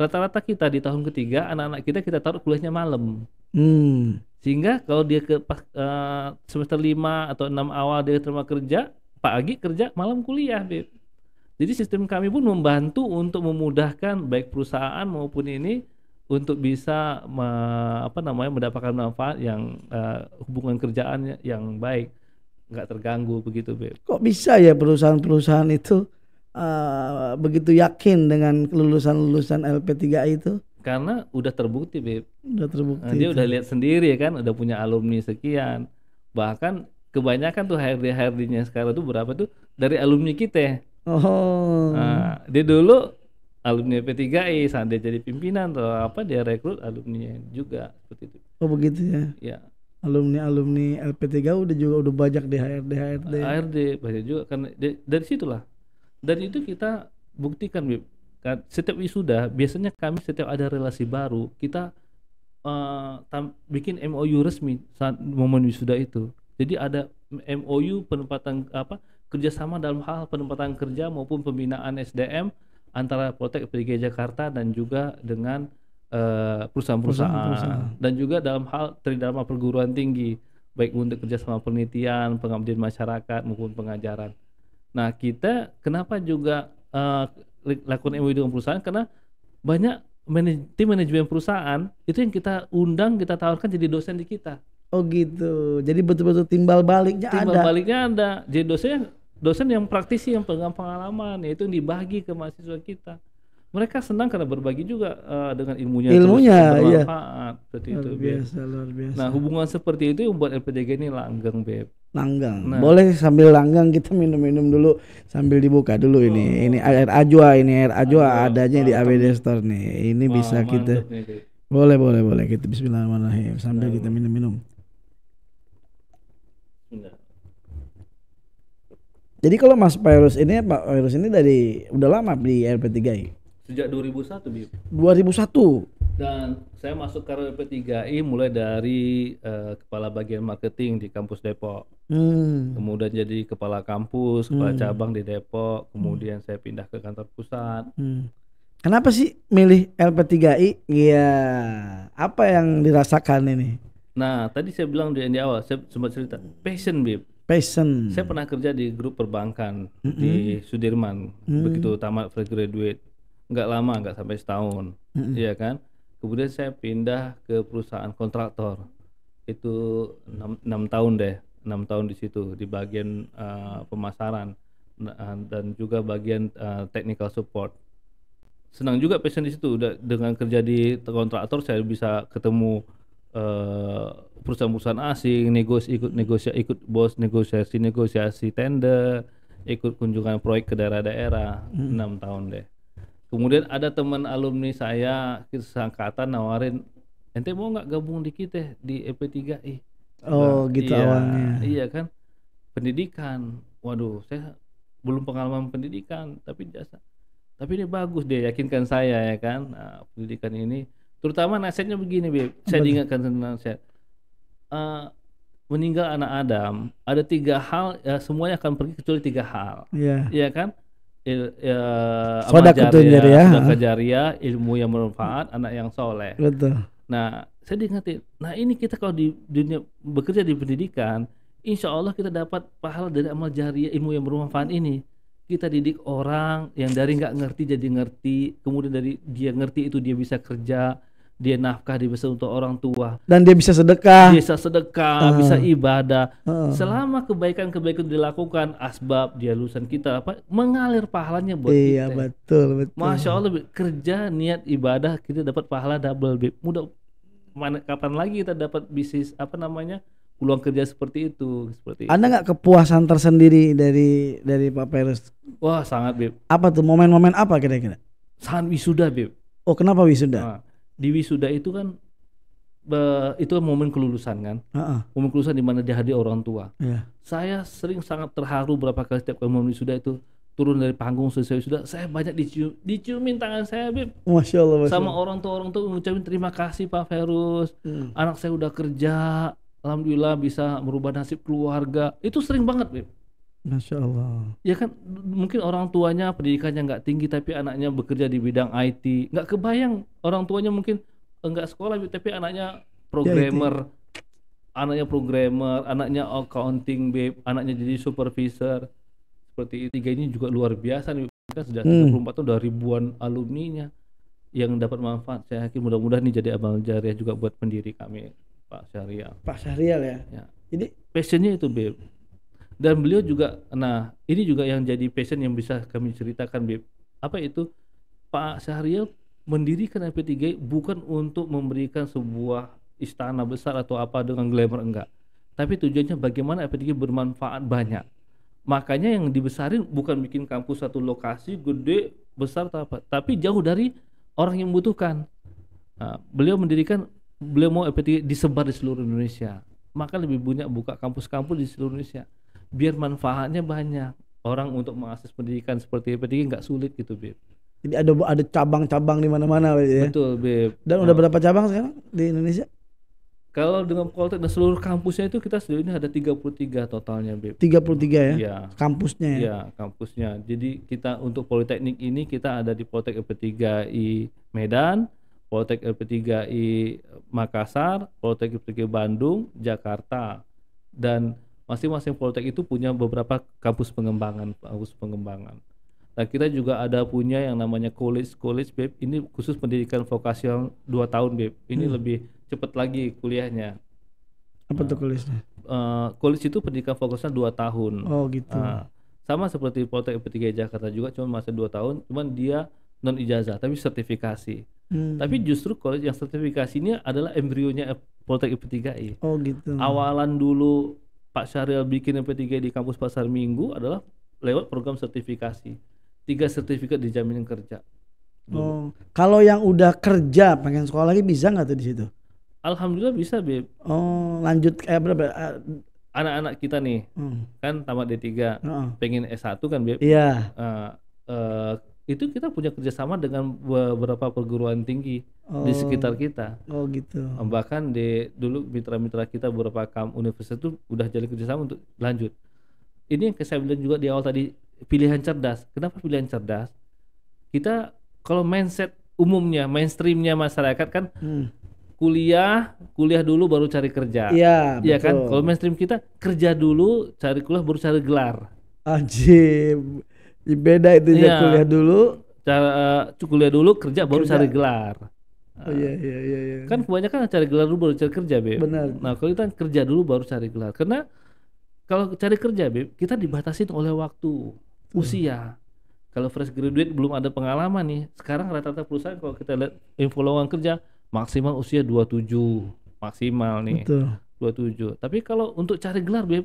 rata-rata kita di tahun ketiga anak-anak kita kita taruh kuliahnya malam hmm. sehingga kalau dia ke uh, semester lima atau enam awal dia terima kerja pak pagi kerja malam kuliah Beb. jadi sistem kami pun membantu untuk memudahkan baik perusahaan maupun ini untuk bisa me, apa namanya mendapatkan manfaat yang uh, hubungan kerjaannya yang baik nggak terganggu begitu Beb. Kok bisa ya perusahaan-perusahaan itu uh, begitu yakin dengan lulusan-lulusan LP3A itu? Karena udah terbukti Beb. Udah terbukti. Nah, dia udah lihat sendiri ya kan, udah punya alumni sekian. Bahkan kebanyakan tuh HRD HRD-nya sekarang tuh berapa tuh dari alumni kita. Oh. Nah, dia dulu alumni P3I saat dia jadi pimpinan atau apa dia rekrut alumni juga seperti itu. Oh begitu ya. Ya. Alumni alumni LP3 udah juga udah banyak di HRD HRD. HRD banyak juga karena dari situlah. Dan itu kita buktikan kan, Setiap wisuda biasanya kami setiap ada relasi baru kita uh, tam, bikin MOU resmi saat momen wisuda itu. Jadi ada MOU penempatan apa kerjasama dalam hal penempatan kerja maupun pembinaan SDM antara Poltek PDG Jakarta dan juga dengan eh, perusahaan-perusahaan dan juga dalam hal terdalam perguruan tinggi baik untuk kerjasama penelitian, pengabdian masyarakat maupun pengajaran. Nah kita kenapa juga uh, lakukan MOU e dengan perusahaan karena banyak manaj tim manajemen perusahaan itu yang kita undang kita tawarkan jadi dosen di kita. Oh gitu. Jadi betul-betul timbal baliknya timbal ada. Timbal baliknya ada. Jadi dosen dosen yang praktisi yang pegang pengalaman yaitu yang dibagi ke mahasiswa kita mereka senang karena berbagi juga uh, dengan ilmunya ilmunya terus iya. bermanfaat iya. seperti luar itu biasa beb. luar biasa nah hubungan seperti itu membuat LPDG ini langgeng beb langgang nah. boleh sambil langgang kita minum-minum dulu sambil dibuka dulu oh. ini ini air ajwa ini air ajwa Aduh, adanya mantap. di ABD Store nih ini Wah, bisa kita nih, boleh boleh boleh kita Bismillahirrahmanirrahim sambil nah. kita minum-minum Jadi kalau Mas Pairus ini Pak Pairus ini dari udah lama di RP3I. Sejak 2001, Bib. 2001. Dan saya masuk ke RP3I mulai dari uh, kepala bagian marketing di kampus Depok. Hmm. Kemudian jadi kepala kampus, kepala hmm. cabang di Depok, hmm. kemudian hmm. saya pindah ke kantor pusat. Hmm. Kenapa sih milih LP3I? Iya, apa yang dirasakan ini? Nah, tadi saya bilang di, di awal, saya sempat cerita passion, Bib. Passion. Saya pernah kerja di grup perbankan mm -hmm. di Sudirman. Mm Begitu tamat fresh graduate, nggak lama, nggak sampai setahun, mm -hmm. ya kan. Kemudian saya pindah ke perusahaan kontraktor, itu enam, tahun deh, enam tahun di situ di bagian uh, pemasaran nah, dan juga bagian uh, technical support. Senang juga passion di situ. dengan kerja di kontraktor saya bisa ketemu Eh, perusahaan-perusahaan asing negosiasi ikut negosiasi ikut bos negosiasi negosiasi tender ikut kunjungan proyek ke daerah-daerah hmm. enam tahun deh kemudian ada teman alumni saya seangkatan nawarin ente mau nggak gabung di kita di EP3I oh nah, gitu iya, awalnya iya kan pendidikan waduh saya belum pengalaman pendidikan tapi jasa tapi dia bagus dia yakinkan saya ya kan nah, pendidikan ini Terutama nasihatnya begini, Beb. Saya Betul. diingatkan tentang nasihat. Uh, eh, meninggal anak Adam, ada tiga hal, ya, semuanya akan pergi kecuali tiga hal. Iya. Yeah. kan? Il, ya, Sodak jariah, ya. jariah, ilmu yang bermanfaat, anak yang soleh. Betul. Nah, saya diingatin. Nah, ini kita kalau di dunia bekerja di pendidikan, insya Allah kita dapat pahala dari amal jariah ilmu yang bermanfaat ini kita didik orang yang dari nggak ngerti jadi ngerti kemudian dari dia ngerti itu dia bisa kerja dia nafkah dia bisa untuk orang tua dan dia bisa sedekah bisa sedekah uh. bisa ibadah uh. selama kebaikan-kebaikan dilakukan asbab dia lulusan kita apa mengalir pahalanya buat iya, kita iya betul betul masya allah kerja niat ibadah kita dapat pahala double bib mudah mana, kapan lagi kita dapat bisnis apa namanya peluang kerja seperti itu seperti Anda nggak kepuasan tersendiri dari dari pak Perus wah sangat bib apa tuh momen-momen apa kira-kira saat wisuda bib oh kenapa wisuda nah di wisuda itu kan itu momen kelulusan kan, uh-uh. momen kelulusan di mana dihadiri orang tua. Yeah. Saya sering sangat terharu berapa kali setiap kali momen wisuda itu turun dari panggung selesai wisuda, saya banyak dicium, diciumin tangan saya, Bib. Masya Allah. Masya Sama orang tua orang tua mengucapkan terima kasih Pak Ferus, hmm. anak saya udah kerja, alhamdulillah bisa merubah nasib keluarga. Itu sering banget, Bib. Masya Allah. Ya kan mungkin orang tuanya pendidikannya nggak tinggi tapi anaknya bekerja di bidang IT. Nggak kebayang orang tuanya mungkin eh, nggak sekolah tapi anaknya programmer, ya, anaknya programmer, anaknya accounting babe, anaknya jadi supervisor. Seperti itu. tiga ini juga luar biasa nih. Kan sudah hmm. 34 tahun udah ribuan alumninya yang dapat manfaat. Saya yakin mudah-mudahan nih jadi amal jariah juga buat pendiri kami Pak Syariah. Pak Syariah ya. ya. Jadi passionnya itu babe dan beliau juga nah ini juga yang jadi passion yang bisa kami ceritakan Beb apa itu Pak Syahril mendirikan mp 3 bukan untuk memberikan sebuah istana besar atau apa dengan glamour enggak tapi tujuannya bagaimana mp 3 bermanfaat banyak makanya yang dibesarin bukan bikin kampus satu lokasi gede besar atau apa tapi jauh dari orang yang membutuhkan nah, beliau mendirikan beliau mau mp 3 disebar di seluruh Indonesia maka lebih banyak buka kampus-kampus di seluruh Indonesia biar manfaatnya banyak orang untuk mengakses pendidikan seperti PTG nggak sulit gitu Beb jadi ada ada cabang-cabang di mana-mana ya betul Beb dan udah berapa cabang sekarang di Indonesia kalau dengan Poltek dan seluruh kampusnya itu kita sejauh ini ada 33 totalnya, Beb. 33 ya? Iya. Kampusnya ya? Iya, kampusnya. Jadi kita untuk Politeknik ini kita ada di Poltek LP3I Medan, Poltek LP3I Makassar, Poltek LP3 Bandung, Jakarta. Dan masing-masing poltek itu punya beberapa kampus pengembangan kampus pengembangan nah kita juga ada punya yang namanya college college beb ini khusus pendidikan vokasional dua tahun beb ini hmm. lebih cepat lagi kuliahnya apa tuh college Uh, eh, college itu pendidikan vokasional dua tahun oh gitu nah, sama seperti poltek P3 Jakarta juga cuma masa dua tahun cuman dia non ijazah tapi sertifikasi Hmm. Tapi justru college yang sertifikasinya adalah embrionya Poltek IP3I. Oh gitu. Awalan dulu Pak Syahril bikin MP3 di kampus Pasar Minggu adalah lewat program sertifikasi. Tiga sertifikat dijamin kerja. Oh, kalau yang udah kerja pengen sekolah lagi bisa nggak tuh di situ? Alhamdulillah bisa, Beb. Oh, lanjut eh berapa? Eh, Anak-anak kita nih, hmm. kan tamat D3, uh -uh. pengen S1 kan, Beb? Iya. Yeah. Uh, eh, uh, itu kita punya kerjasama dengan beberapa perguruan tinggi oh, di sekitar kita. Oh gitu. Bahkan di dulu mitra-mitra kita beberapa kam universitas itu udah jadi kerjasama untuk lanjut. Ini yang saya bilang juga di awal tadi pilihan cerdas. Kenapa pilihan cerdas? Kita kalau mindset umumnya, mainstreamnya masyarakat kan hmm. kuliah, kuliah dulu baru cari kerja. Iya. Iya kan? Kalau mainstream kita kerja dulu, cari kuliah baru cari gelar. Ajib beda itu ya. kuliah dulu cara uh, kuliah dulu kerja baru kerja. cari gelar Oh, iya, iya, iya, iya. Kan kebanyakan cari gelar dulu baru cari kerja, Beb. Benar. Nah, kalau kita kerja dulu baru cari gelar. Karena kalau cari kerja, Beb, kita dibatasin oleh waktu, usia. Kalau fresh graduate belum ada pengalaman nih. Sekarang rata-rata perusahaan kalau kita lihat info lowongan kerja maksimal usia 27 maksimal nih. Betul. 27. Tapi kalau untuk cari gelar, Beb,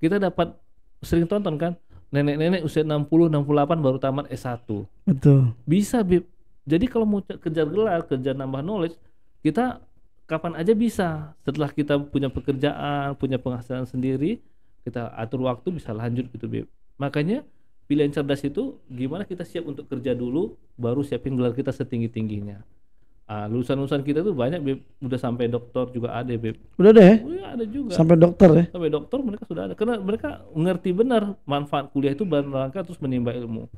kita dapat sering tonton kan nenek-nenek usia 60, 68 baru tamat S1. Betul. Bisa, Bib. Jadi kalau mau kejar gelar, kejar nambah knowledge, kita kapan aja bisa. Setelah kita punya pekerjaan, punya penghasilan sendiri, kita atur waktu bisa lanjut gitu, Bib. Makanya pilihan cerdas itu gimana kita siap untuk kerja dulu, baru siapin gelar kita setinggi-tingginya. Ah, lulusan-lulusan kita tuh banyak Beb. udah sampai dokter juga ada Beb. Udah deh. Ya? Oh, ya, ada juga. Sampai dokter ya. Sampai dokter mereka sudah ada karena mereka ngerti benar manfaat kuliah itu dalam rangka terus menimba ilmu.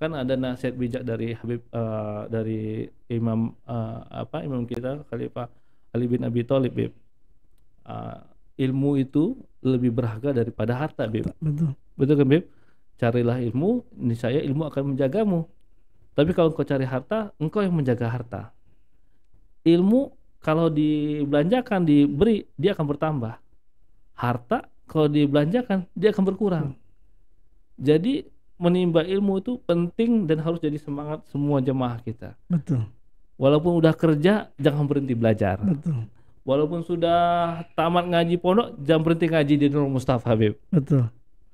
Kan ada nasihat bijak dari Habib uh, dari Imam uh, apa Imam kita Khalifah Ali bin Abi Thalib Beb. Uh, ilmu itu lebih berharga daripada harta Beb. Betul. Betul kan Beb? Carilah ilmu, niscaya ilmu akan menjagamu. Tapi kalau engkau cari harta, engkau yang menjaga harta ilmu kalau dibelanjakan diberi dia akan bertambah harta kalau dibelanjakan dia akan berkurang hmm. jadi menimba ilmu itu penting dan harus jadi semangat semua jemaah kita betul walaupun udah kerja jangan berhenti belajar betul walaupun sudah tamat ngaji pondok jangan berhenti ngaji di Nur Mustafa Habib betul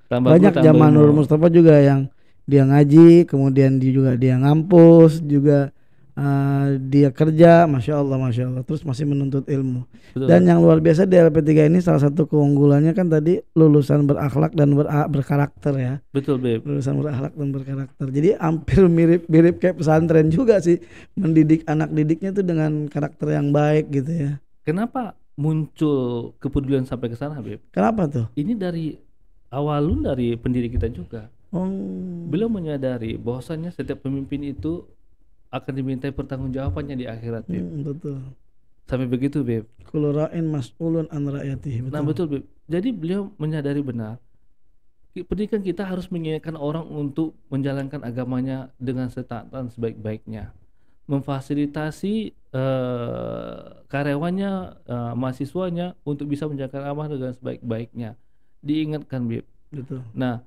tambah banyak zaman Nur Mustafa juga yang dia ngaji kemudian dia juga dia ngampus juga Uh, dia kerja, masya Allah, masya Allah, terus masih menuntut ilmu. Betul. Dan yang luar biasa di LP3 ini salah satu keunggulannya kan tadi lulusan berakhlak dan ber ah, berkarakter ya. Betul, Beb. Lulusan berakhlak dan berkarakter. Jadi hampir mirip-mirip kayak pesantren juga sih, mendidik anak didiknya itu dengan karakter yang baik gitu ya. Kenapa muncul kepedulian sampai ke sana, Beb? Kenapa tuh? Ini dari awalun dari pendiri kita juga. Oh. Belum menyadari bahwasannya setiap pemimpin itu akan dimintai pertanggungjawabannya di akhirat Beb. Hmm, betul. Sampai begitu Beb. kalau ra'in mas'ulun an rakyatih Betul. Nah, betul Beb. Jadi beliau menyadari benar pendidikan kita harus mengingatkan orang untuk menjalankan agamanya dengan setatan sebaik-baiknya memfasilitasi uh, karyawannya, uh, mahasiswanya untuk bisa menjalankan amanah dengan sebaik-baiknya. Diingatkan, beb. Betul. Nah,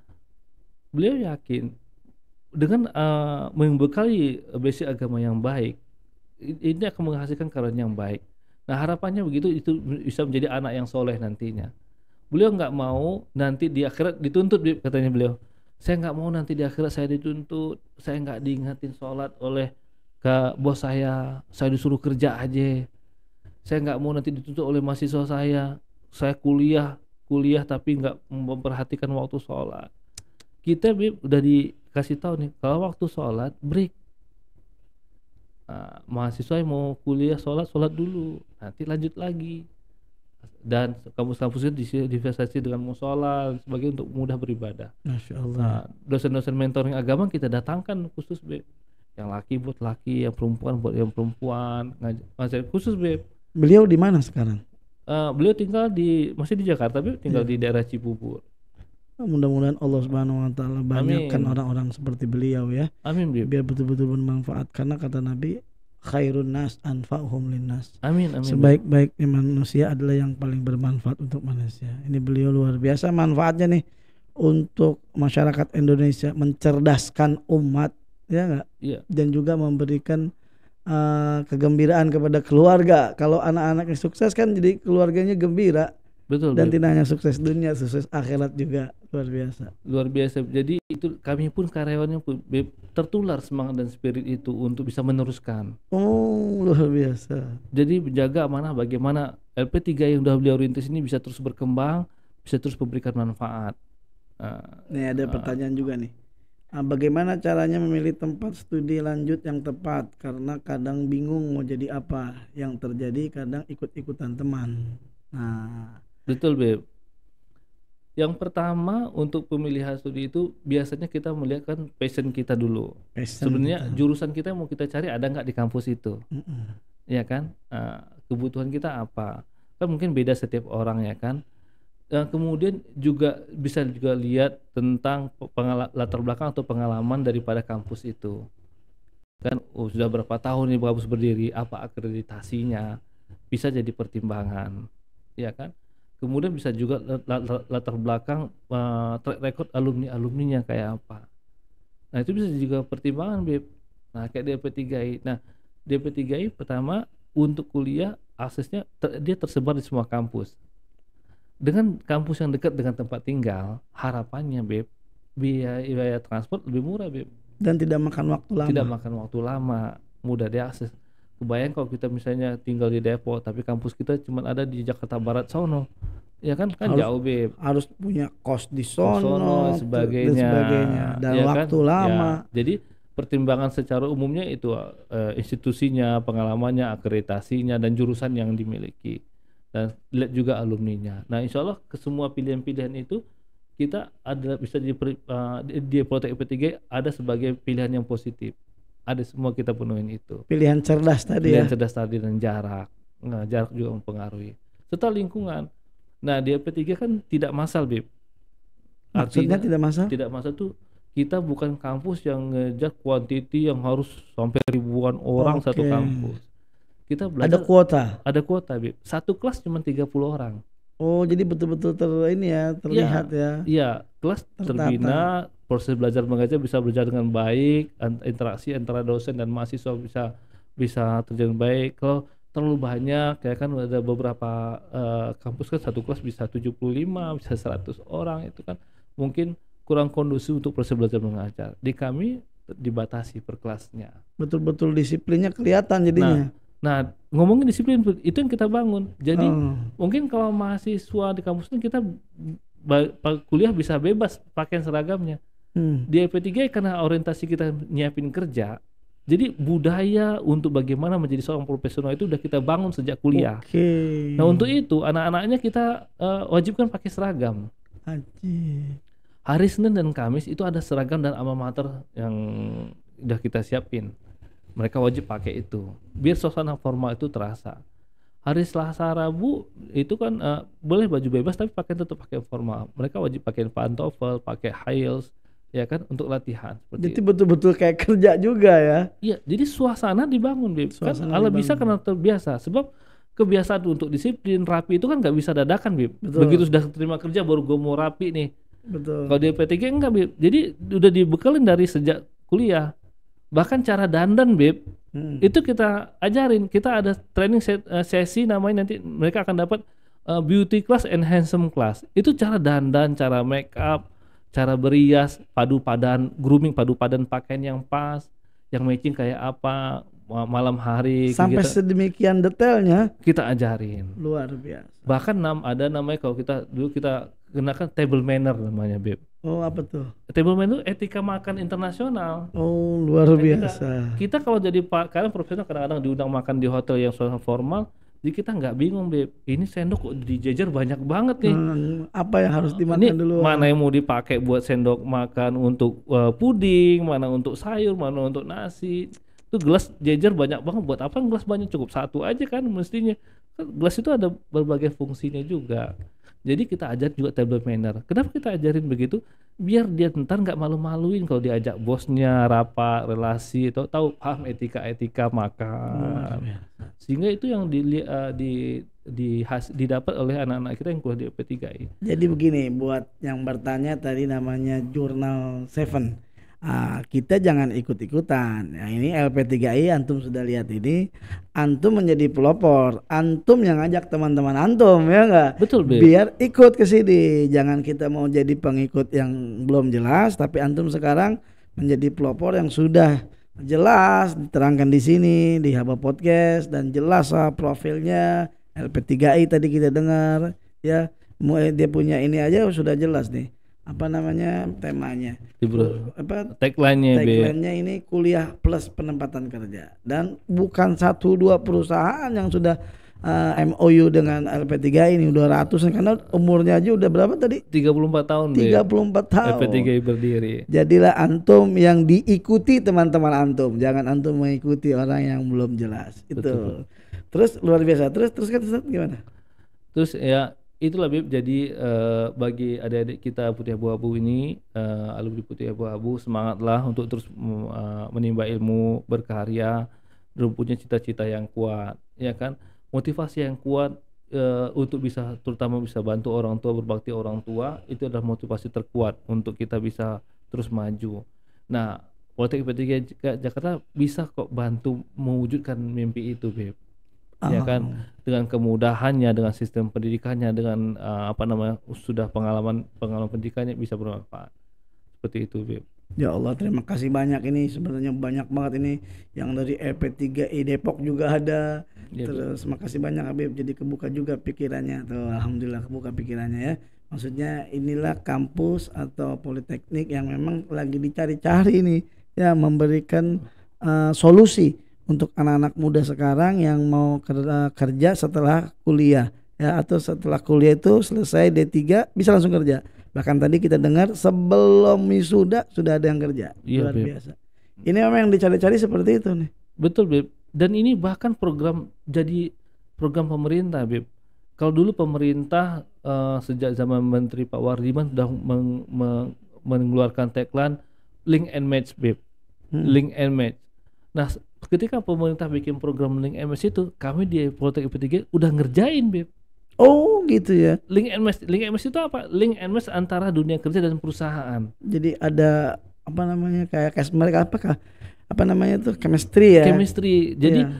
beliau yakin dengan uh, membekali basic agama yang baik ini akan menghasilkan karun yang baik nah harapannya begitu itu bisa menjadi anak yang soleh nantinya beliau nggak mau nanti di akhirat dituntut katanya beliau saya nggak mau nanti di akhirat saya dituntut saya nggak diingatin sholat oleh ke bos saya saya disuruh kerja aja saya nggak mau nanti dituntut oleh mahasiswa saya saya kuliah kuliah tapi nggak memperhatikan waktu sholat kita Bib, udah di kasih tahu nih kalau waktu sholat break uh, mahasiswa yang mau kuliah sholat sholat dulu nanti lanjut lagi dan kampus-kampus itu diversasi dengan musola sebagai untuk mudah beribadah. Masya Allah. Nah, dosen-dosen mentoring agama kita datangkan khusus beb yang laki buat laki, yang perempuan buat yang perempuan ngajar khusus beb. Beliau di mana sekarang? Uh, beliau tinggal di masih di Jakarta tapi tinggal yeah. di daerah Cibubur. Mudah-mudahan Allah Subhanahu wa taala banyakkan orang-orang seperti beliau ya. Amin. Biar betul-betul bermanfaat karena kata Nabi khairun nas anfa'uhum linnas. Amin amin. Sebaik-baiknya manusia adalah yang paling bermanfaat untuk manusia. Ini beliau luar biasa manfaatnya nih untuk masyarakat Indonesia mencerdaskan umat ya enggak? Iya. Dan juga memberikan uh, kegembiraan kepada keluarga. Kalau anak-anaknya sukses kan jadi keluarganya gembira Betul. Dan betul. tidak hanya sukses dunia, sukses akhirat juga luar biasa. Luar biasa. Jadi itu kami pun karyawannya pun tertular semangat dan spirit itu untuk bisa meneruskan. Oh, luar biasa. Jadi menjaga mana bagaimana LP3 yang sudah beliau rintis ini bisa terus berkembang, bisa terus memberikan manfaat. Ah, nih ada uh, pertanyaan juga nih. Ah, bagaimana caranya memilih tempat studi lanjut yang tepat? Karena kadang bingung mau jadi apa. Yang terjadi kadang ikut-ikutan teman. Nah, Betul, Beb. Yang pertama untuk pemilihan studi itu biasanya kita melihat kan passion kita dulu. Passion Sebenarnya jurusan kita yang mau kita cari ada nggak di kampus itu, mm -mm. ya kan? Nah, kebutuhan kita apa? Kan mungkin beda setiap orang ya kan. Nah, kemudian juga bisa juga lihat tentang latar belakang atau pengalaman daripada kampus itu. Kan oh, sudah berapa tahun nih kampus berdiri, apa akreditasinya, bisa jadi pertimbangan, ya kan? kemudian bisa juga latar belakang uh, track record alumni alumninya kayak apa nah itu bisa juga pertimbangan Beb nah kayak DP3I nah DP3I pertama untuk kuliah aksesnya ter, dia tersebar di semua kampus dengan kampus yang dekat dengan tempat tinggal harapannya Beb biaya, biaya transport lebih murah Beb dan tidak makan waktu lama tidak makan waktu lama mudah diakses kebayang kalau kita misalnya tinggal di Depok tapi kampus kita cuma ada di Jakarta Barat sono ya kan kan harus, jauh beb harus punya kos di sono, sono sebagainya, dan sebagainya dan ya kan? waktu kan? lama ya. jadi pertimbangan secara umumnya itu uh, institusinya pengalamannya akreditasinya dan jurusan yang dimiliki dan lihat juga alumni-nya. nah insya Allah semua pilihan-pilihan itu kita ada bisa di, uh, eh, di, di Protek P3 ada sebagai pilihan yang positif ada semua kita penuhin itu. Pilihan cerdas tadi ya. Pilihan ya. cerdas tadi dan jarak. Nah, jarak juga mempengaruhi. Serta lingkungan. Nah, di p 3 kan tidak masal, Bib. Maksudnya Artinya, tidak masal? Tidak masal tuh kita bukan kampus yang ngejar kuantiti yang harus sampai ribuan orang okay. satu kampus. Kita belajar Ada kuota. Ada kuota, Bib. Satu kelas cuma 30 orang. Oh, jadi betul-betul ter ini ya, terlihat iya, ya. Iya, ya. kelas Tertata. terbina, proses belajar mengajar bisa berjalan dengan baik, interaksi antara dosen dan mahasiswa bisa bisa terjadi baik. Kalau terlalu banyak ya kan ada beberapa uh, kampus kan satu kelas bisa 75, bisa 100 orang itu kan mungkin kurang kondusif untuk proses belajar mengajar. Di kami dibatasi per kelasnya. Betul-betul disiplinnya kelihatan jadinya. Nah, Nah, ngomongin disiplin itu yang kita bangun. Jadi hmm. mungkin kalau mahasiswa di kampus itu kita kuliah bisa bebas pakai seragamnya. Hmm. Di ip 3 karena orientasi kita nyiapin kerja, jadi budaya untuk bagaimana menjadi seorang profesional itu udah kita bangun sejak kuliah. Okay. Nah untuk itu anak-anaknya kita uh, wajibkan pakai seragam. Haji. Hari Senin dan Kamis itu ada seragam dan alma mater yang udah kita siapin mereka wajib pakai itu biar suasana formal itu terasa hari Selasa Rabu itu kan uh, boleh baju bebas tapi pakai tetap pakai formal. Mereka wajib pakai pantofel, pakai heels ya kan untuk latihan. Jadi betul-betul kayak kerja juga ya. Iya, jadi suasana dibangun Beb. Kan suasana kan ala bisa karena terbiasa sebab kebiasaan untuk disiplin rapi itu kan nggak bisa dadakan Bib. Betul. Begitu sudah terima kerja baru gue mau rapi nih. Betul. Kalau di PTG enggak Bib. Jadi udah dibekalin dari sejak kuliah bahkan cara dandan beb hmm. itu kita ajarin kita ada training eh, sesi namanya nanti mereka akan dapat uh, beauty class and handsome class itu cara dandan cara make up cara berias padu padan grooming padu padan pakaian yang pas yang matching kayak apa malam hari sampai kita, sedemikian detailnya kita ajarin luar biasa bahkan ada namanya kalau kita dulu kita kenakan table manner namanya beb Oh apa tuh? Table itu etika makan internasional. Oh luar etika. biasa. Kita, kalau jadi pak karena profesional kadang-kadang diundang makan di hotel yang suasana formal, jadi kita nggak bingung beb. Ini sendok kok dijajar banyak banget nih. Hmm, apa yang harus dimakan ini dulu? Mana yang mau dipakai buat sendok makan untuk uh, puding, mana untuk sayur, mana untuk nasi. Itu gelas jejer banyak banget. Buat apa gelas banyak? Cukup satu aja kan mestinya. Kan gelas itu ada berbagai fungsinya juga. Jadi kita ajar juga table manner. Kenapa kita ajarin begitu? Biar dia ntar nggak malu-maluin kalau diajak bosnya, rapat, relasi, atau tahu paham etika-etika makan. Hmm, iya. Sehingga itu yang dili, di, eh, di di has, didapat oleh anak-anak kita yang kuliah di P3I. Jadi begini, buat yang bertanya tadi namanya Jurnal Seven uh, kita jangan ikut-ikutan. Nah, ini LP3I antum sudah lihat ini, antum menjadi pelopor, antum yang ngajak teman-teman antum ya enggak? Betul, Bil. Biar ikut ke sini. Jangan kita mau jadi pengikut yang belum jelas, tapi antum sekarang menjadi pelopor yang sudah jelas diterangkan di sini di Haba Podcast dan jelas lah profilnya LP3I tadi kita dengar ya eh, dia punya ini aja sudah jelas nih apa namanya temanya Libro. apa tagline-nya tagline ini kuliah plus penempatan kerja dan bukan satu dua perusahaan yang sudah uh, eh, MOU dengan LP3 ini udah ratusan karena umurnya aja udah berapa tadi 34 tahun 34 empat tahun LP3 berdiri jadilah antum yang diikuti teman-teman antum jangan antum mengikuti orang yang belum jelas itu Betul. terus luar biasa terus terus kan gimana terus ya itulah Bib jadi uh, bagi adik-adik kita Putih Abu-Abu ini uh, alumni Putih Abu-Abu semangatlah untuk terus uh, menimba ilmu berkarya dan punya cita-cita yang kuat ya kan motivasi yang kuat uh, untuk bisa terutama bisa bantu orang tua berbakti orang tua itu adalah motivasi terkuat untuk kita bisa terus maju nah Politek p Jakarta bisa kok bantu mewujudkan mimpi itu Beb uh-huh. ya ah. kan dengan kemudahannya dengan sistem pendidikannya dengan uh, apa namanya sudah pengalaman pengalaman pendidikannya bisa bermanfaat seperti itu Bib. Ya Allah terima kasih banyak ini sebenarnya banyak banget ini yang dari EP3I Depok juga ada ya, terus makasih banyak Habib jadi kebuka juga pikirannya tuh alhamdulillah kebuka pikirannya ya maksudnya inilah kampus atau politeknik yang memang lagi dicari-cari nih ya memberikan uh, solusi untuk anak-anak muda sekarang yang mau eh, kerja setelah kuliah ya atau setelah kuliah itu selesai D3 bisa langsung kerja. Bahkan tadi kita dengar sebelum wisuda sudah ada yang kerja. Iya, Luar biasa. Ini memang yang dicari-cari seperti itu nih. Betul, Beb. Dan ini bahkan program jadi program pemerintah, Beb. Kalau dulu pemerintah uh, sejak zaman Menteri Pak Wardiman sudah meng, meng, mengeluarkan tagline link and match, Beb. Hmm. Link and match. Nah, ketika pemerintah bikin program link MS itu kami di Politek IP3 udah ngerjain Beb Oh gitu ya. Link MS, link MS itu apa? Link MS antara dunia kerja dan perusahaan. Jadi ada apa namanya kayak customer apa kah? apa namanya itu chemistry ya? Chemistry. Jadi yeah.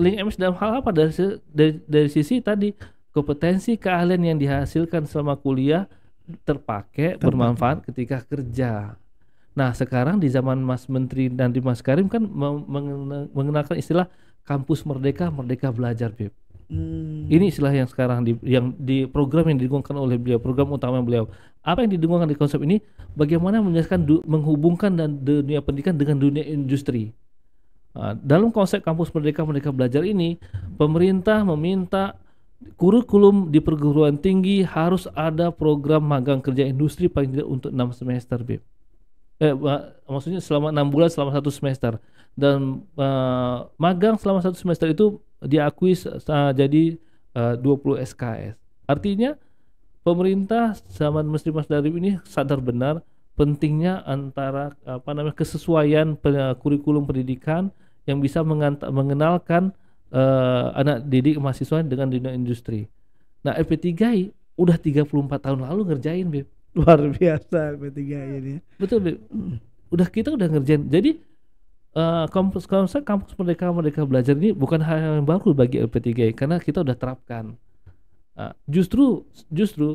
link MS dalam hal apa dari dari, dari sisi tadi kompetensi keahlian yang dihasilkan selama kuliah terpakai, terpakai. bermanfaat ketika kerja. Nah sekarang di zaman Mas Menteri dan di Mas Karim kan mengenalkan istilah kampus merdeka, merdeka belajar, Bib. Hmm. Ini istilah yang sekarang di yang di program yang didengungkan oleh beliau, program utama beliau. Apa yang didengungkan di konsep ini? Bagaimana menjelaskan menghubungkan dan dunia pendidikan dengan dunia industri? Nah, dalam konsep kampus merdeka merdeka belajar ini, pemerintah meminta kurikulum di perguruan tinggi harus ada program magang kerja industri paling tidak untuk enam semester, Bib eh maksudnya selama enam bulan selama satu semester dan eh, magang selama satu semester itu diakui uh, jadi uh, 20 SKS. Artinya pemerintah zaman menteri Mas dari ini sadar benar pentingnya antara apa namanya kesesuaian eh, kurikulum pendidikan yang bisa mengenalkan uh, anak didik mahasiswa dengan dunia industri. Nah, FP3I udah 34 tahun lalu ngerjain, Beb. luar biasa P3 ini. Betul, Bib. Udah kita udah ngerjain. Jadi uh, kampus kampus kampus mereka mereka belajar ini bukan hal yang baru bagi LP3 karena kita udah terapkan. Uh, justru justru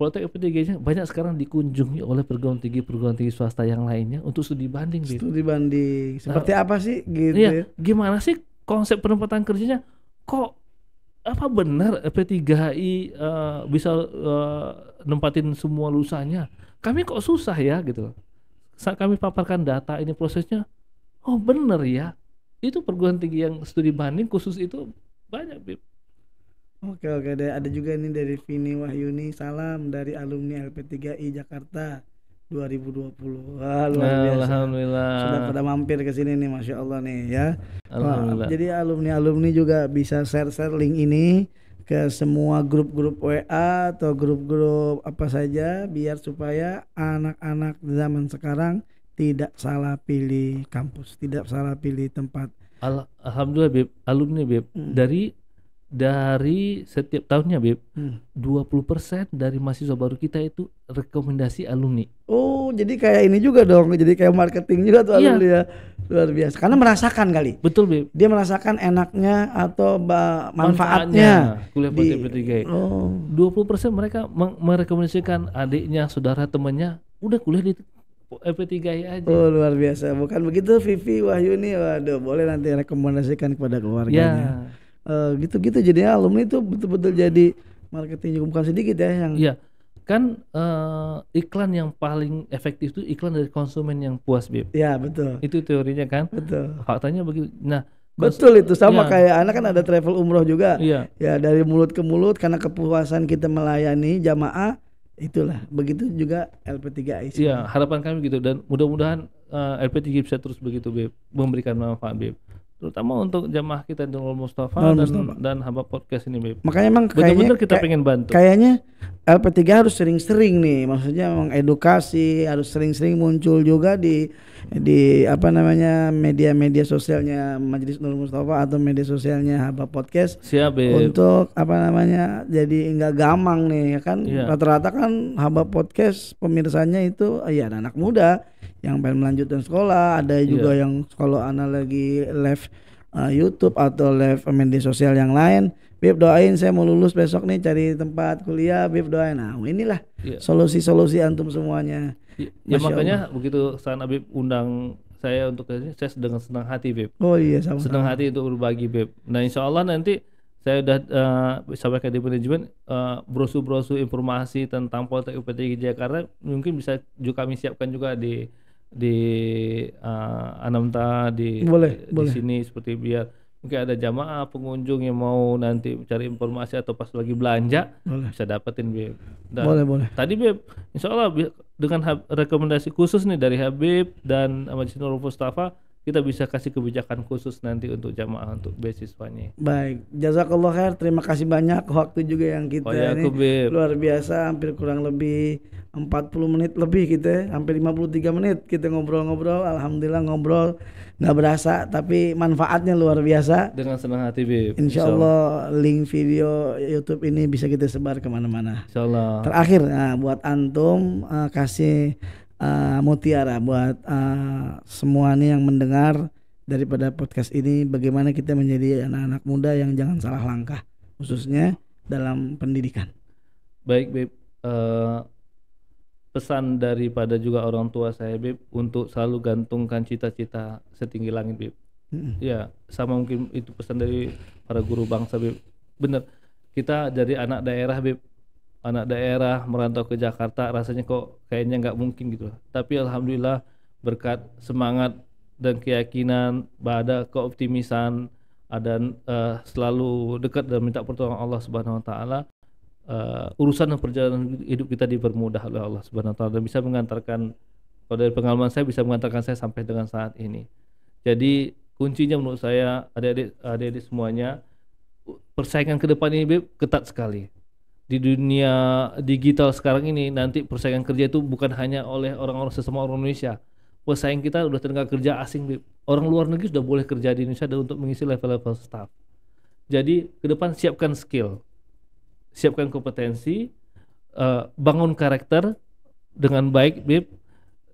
proyek LP3-nya banyak sekarang dikunjungi oleh perguruan tinggi perguruan tinggi swasta yang lainnya untuk studi banding. Bib. Studi banding. Seperti nah, apa sih gitu? Iya, ya? gimana sih konsep penempatan kerjanya? Kok apa benar p 3 i uh, bisa uh, nempatin semua lusanya? Kami kok susah ya gitu. Saat kami paparkan data ini prosesnya, oh benar ya. Itu perguruan tinggi yang studi banding khusus itu banyak, Bib. Oke oke ada, ada juga ini dari Vini Wahyuni salam dari alumni LP3I Jakarta. 2020. Wah, luar nah, biasa. Alhamdulillah. Sudah pada mampir ke sini nih, masya Allah nih ya. Alhamdulillah. Wah, jadi alumni alumni juga bisa share share link ini ke semua grup-grup WA atau grup-grup apa saja biar supaya anak-anak zaman sekarang tidak salah pilih kampus, tidak salah pilih tempat. Al Alhamdulillah, Beb, alumni Beb hmm. dari dari setiap tahunnya Beb hmm. 20% dari mahasiswa baru kita itu rekomendasi alumni. Oh, jadi kayak ini juga dong. Jadi kayak marketing juga tuh iya. alumni ya. Luar biasa. Karena merasakan kali. Betul, Beb. Dia merasakan enaknya atau manfaatnya, manfaatnya kuliah di... P3. Oh. 20% mereka merekomendasikan adiknya, saudara, temannya udah kuliah di FP3 eh, aja. Oh luar biasa. Bukan begitu Vivi Wahyuni. Waduh, boleh nanti rekomendasikan kepada keluarganya. Ya Eh, gitu-gitu uh, jadi alumni itu betul-betul jadi marketing bukan sedikit ya yang Iya. Kan uh, iklan yang paling efektif itu iklan dari konsumen yang puas, Bib. Iya, betul. Itu teorinya kan? Betul. Faktanya begitu. Nah, Betul itu sama ya. kayak anak kan ada travel umroh juga. Ya. ya dari mulut ke mulut karena kepuasan kita melayani jamaah itulah begitu juga LP3I. Iya, harapan kami gitu dan mudah-mudahan uh, eh, LP3 bisa terus begitu Beb, memberikan manfaat Beb terutama untuk jamaah kita di Nurul Mustafa dan dan hamba Podcast ini Beb. Makanya emang kayaknya kita pengen bantu. Kayaknya LP3 harus sering-sering nih, maksudnya emang edukasi harus sering-sering muncul juga di di apa namanya media-media sosialnya Majelis Nurul Mustafa atau media sosialnya hamba Podcast. Siap ya? Untuk apa namanya jadi nggak gamang nih ya kan iya. rata-rata yeah. kan hamba Podcast pemirsanya itu ya anak, -anak muda yang pengen melanjutkan sekolah, ada juga yeah. yang kalau anak lagi live uh, YouTube atau live media sosial yang lain. Bib doain saya mau lulus besok nih cari tempat kuliah, Bib doain. Nah, inilah iya. solusi-solusi yeah. antum semuanya. Iya, ya, ya makanya Allah. begitu sana Bib undang saya untuk saya dengan senang hati, Bib. Oh iya sama. Senang hati untuk berbagi, Bib. Nah, insya Allah nanti saya sudah uh, eh, sampaikan di manajemen uh, brosur-brosur informasi tentang Poltek UPTG Jakarta mungkin bisa juga kami siapkan juga di di uh, Anamta di boleh, di, boleh. sini seperti biar mungkin ada jamaah pengunjung yang mau nanti cari informasi atau pas lagi belanja boleh. bisa dapetin Beb. Dan boleh boleh. Tadi Beb, insya Allah dengan rekomendasi khusus nih dari Habib dan Majelis Nurul Mustafa kita bisa kasih kebijakan khusus nanti untuk jamaah untuk beasiswanya. Baik, jazakallah khair. Terima kasih banyak waktu juga yang kita oh, ya, ini kubib. luar biasa hampir kurang lebih 40 menit lebih kita, hampir 53 menit kita ngobrol-ngobrol. Alhamdulillah ngobrol nggak berasa tapi manfaatnya luar biasa. Dengan senang hati, Bib. Insya Allah link video YouTube ini bisa kita sebar kemana-mana. Insya Allah. Terakhir, nah, buat antum uh, kasih uh, mutiara buat uh, semua nih yang mendengar daripada podcast ini bagaimana kita menjadi anak-anak muda yang jangan salah langkah khususnya dalam pendidikan. Baik, Beb. Uh, eh, pesan daripada juga orang tua saya, Beb, untuk selalu gantungkan cita-cita setinggi langit, Beb. hmm Ya, sama mungkin itu pesan dari para guru bangsa, Beb. Benar. Kita jadi anak daerah, Beb anak daerah merantau ke Jakarta rasanya kok kayaknya nggak mungkin gitu Tapi alhamdulillah berkat semangat dan keyakinan, ada keoptimisan, ada ah, uh, eh, selalu dekat dan minta pertolongan Allah Subhanahu wa taala. Uh, urusan dan perjalanan hidup kita dipermudah oleh Allah Subhanahu wa taala dan bisa mengantarkan kalau dari pengalaman saya bisa mengantarkan saya sampai dengan saat ini. Jadi kuncinya menurut saya adik-adik adik-adik semuanya persaingan ke depan ini ketat sekali di dunia digital sekarang ini nanti persaingan kerja itu bukan hanya oleh orang-orang sesama orang Indonesia. Pesaing kita udah tenaga kerja asing, orang luar negeri sudah boleh kerja di Indonesia dan untuk mengisi level-level staff. Jadi ke depan siapkan skill, siapkan kompetensi, uh, bangun karakter dengan baik, Bib,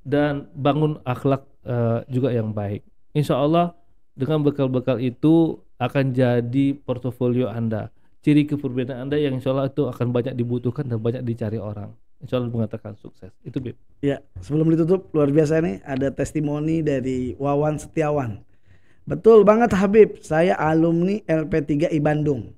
dan bangun akhlak uh, juga yang baik. Insya Allah dengan bekal-bekal itu akan jadi portofolio Anda ciri kepribadian Anda yang insya Allah itu akan banyak dibutuhkan dan banyak dicari orang. Insya Allah mengatakan sukses. Itu Bib. Ya, sebelum ditutup, luar biasa nih ada testimoni dari Wawan Setiawan. Betul banget Habib, saya alumni LP3I Bandung.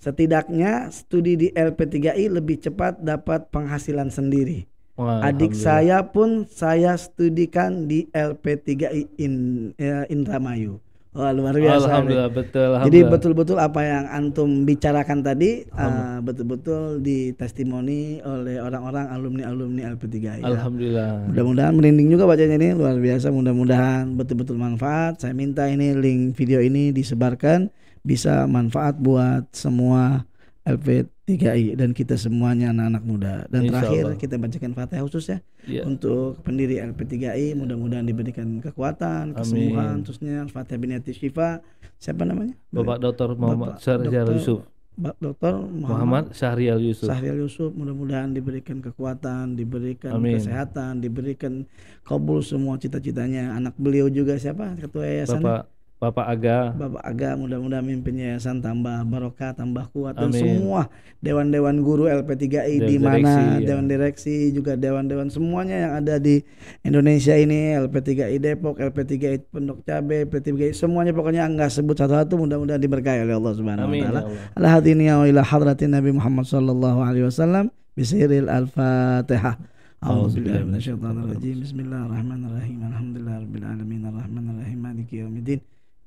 Setidaknya studi di LP3I lebih cepat dapat penghasilan sendiri. Wah, Adik saya pun saya studikan di LP3I eh, Indramayu. Wah luar biasa. Alhamdulillah betul. Alhamdulillah. Jadi betul-betul apa yang antum bicarakan tadi betul ah, betul-betul ditestimoni oleh orang-orang alumni alumni LP3 ya. Alhamdulillah. Mudah-mudahan merinding juga bacanya ini luar biasa. Mudah-mudahan betul-betul manfaat. Saya minta ini link video ini disebarkan bisa manfaat buat semua LP 3i dan kita semuanya anak-anak muda. Dan Insya terakhir Allah. kita bacakan Fatihah khusus ya yeah. untuk pendiri LP3i mudah-mudahan diberikan kekuatan, kesembuhan, terusnya Fatihah binati Syifa. Siapa namanya? Bapak Dr. Muhammad syahril Yusuf. Dr. Muhammad, Muhammad Syahrial Yusuf. Syahrial Yusuf mudah-mudahan diberikan kekuatan, diberikan Amin. kesehatan, diberikan kabul semua cita-citanya. Anak beliau juga siapa? Ketua yayasan. Bapak Bapak Aga. Bapak Aga mudah-mudahan mimpin yayasan tambah barokah, tambah kuat Amin. dan semua dewan-dewan guru LP3I dewan di mana ya. dewan direksi juga dewan-dewan semuanya yang ada di Indonesia ini LP3I Depok, LP3I Pondok Cabe, LP3I semuanya pokoknya enggak sebut satu-satu mudah-mudahan diberkahi oleh Allah Subhanahu wa ya taala. Ala hadini wa ya ila hadratin Nabi Muhammad sallallahu alaihi wasallam bisiril al-Fatihah. أعوذ بالله من الشيطان الرجيم بسم الله الرحمن الرحيم الحمد لله رب العالمين الرحمن الرحيم مالك يوم الدين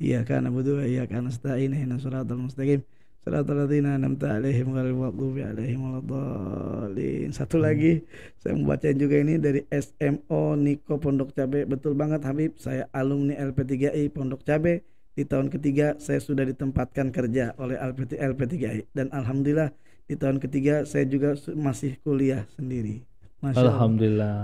إياك نعبد وإياك نستعين اهدنا الصراط المستقيم صراط الذين أنعمت alaihim ghairil maghdubi alaihim waladdallin. Satu hmm. lagi saya membacain juga ini dari SMO Niko Pondok Cabe. Betul banget Habib, saya alumni LP3I Pondok Cabe. Di tahun ketiga saya sudah ditempatkan kerja oleh LP, LP3I dan alhamdulillah di tahun ketiga saya juga masih kuliah sendiri. Masya Alhamdulillah.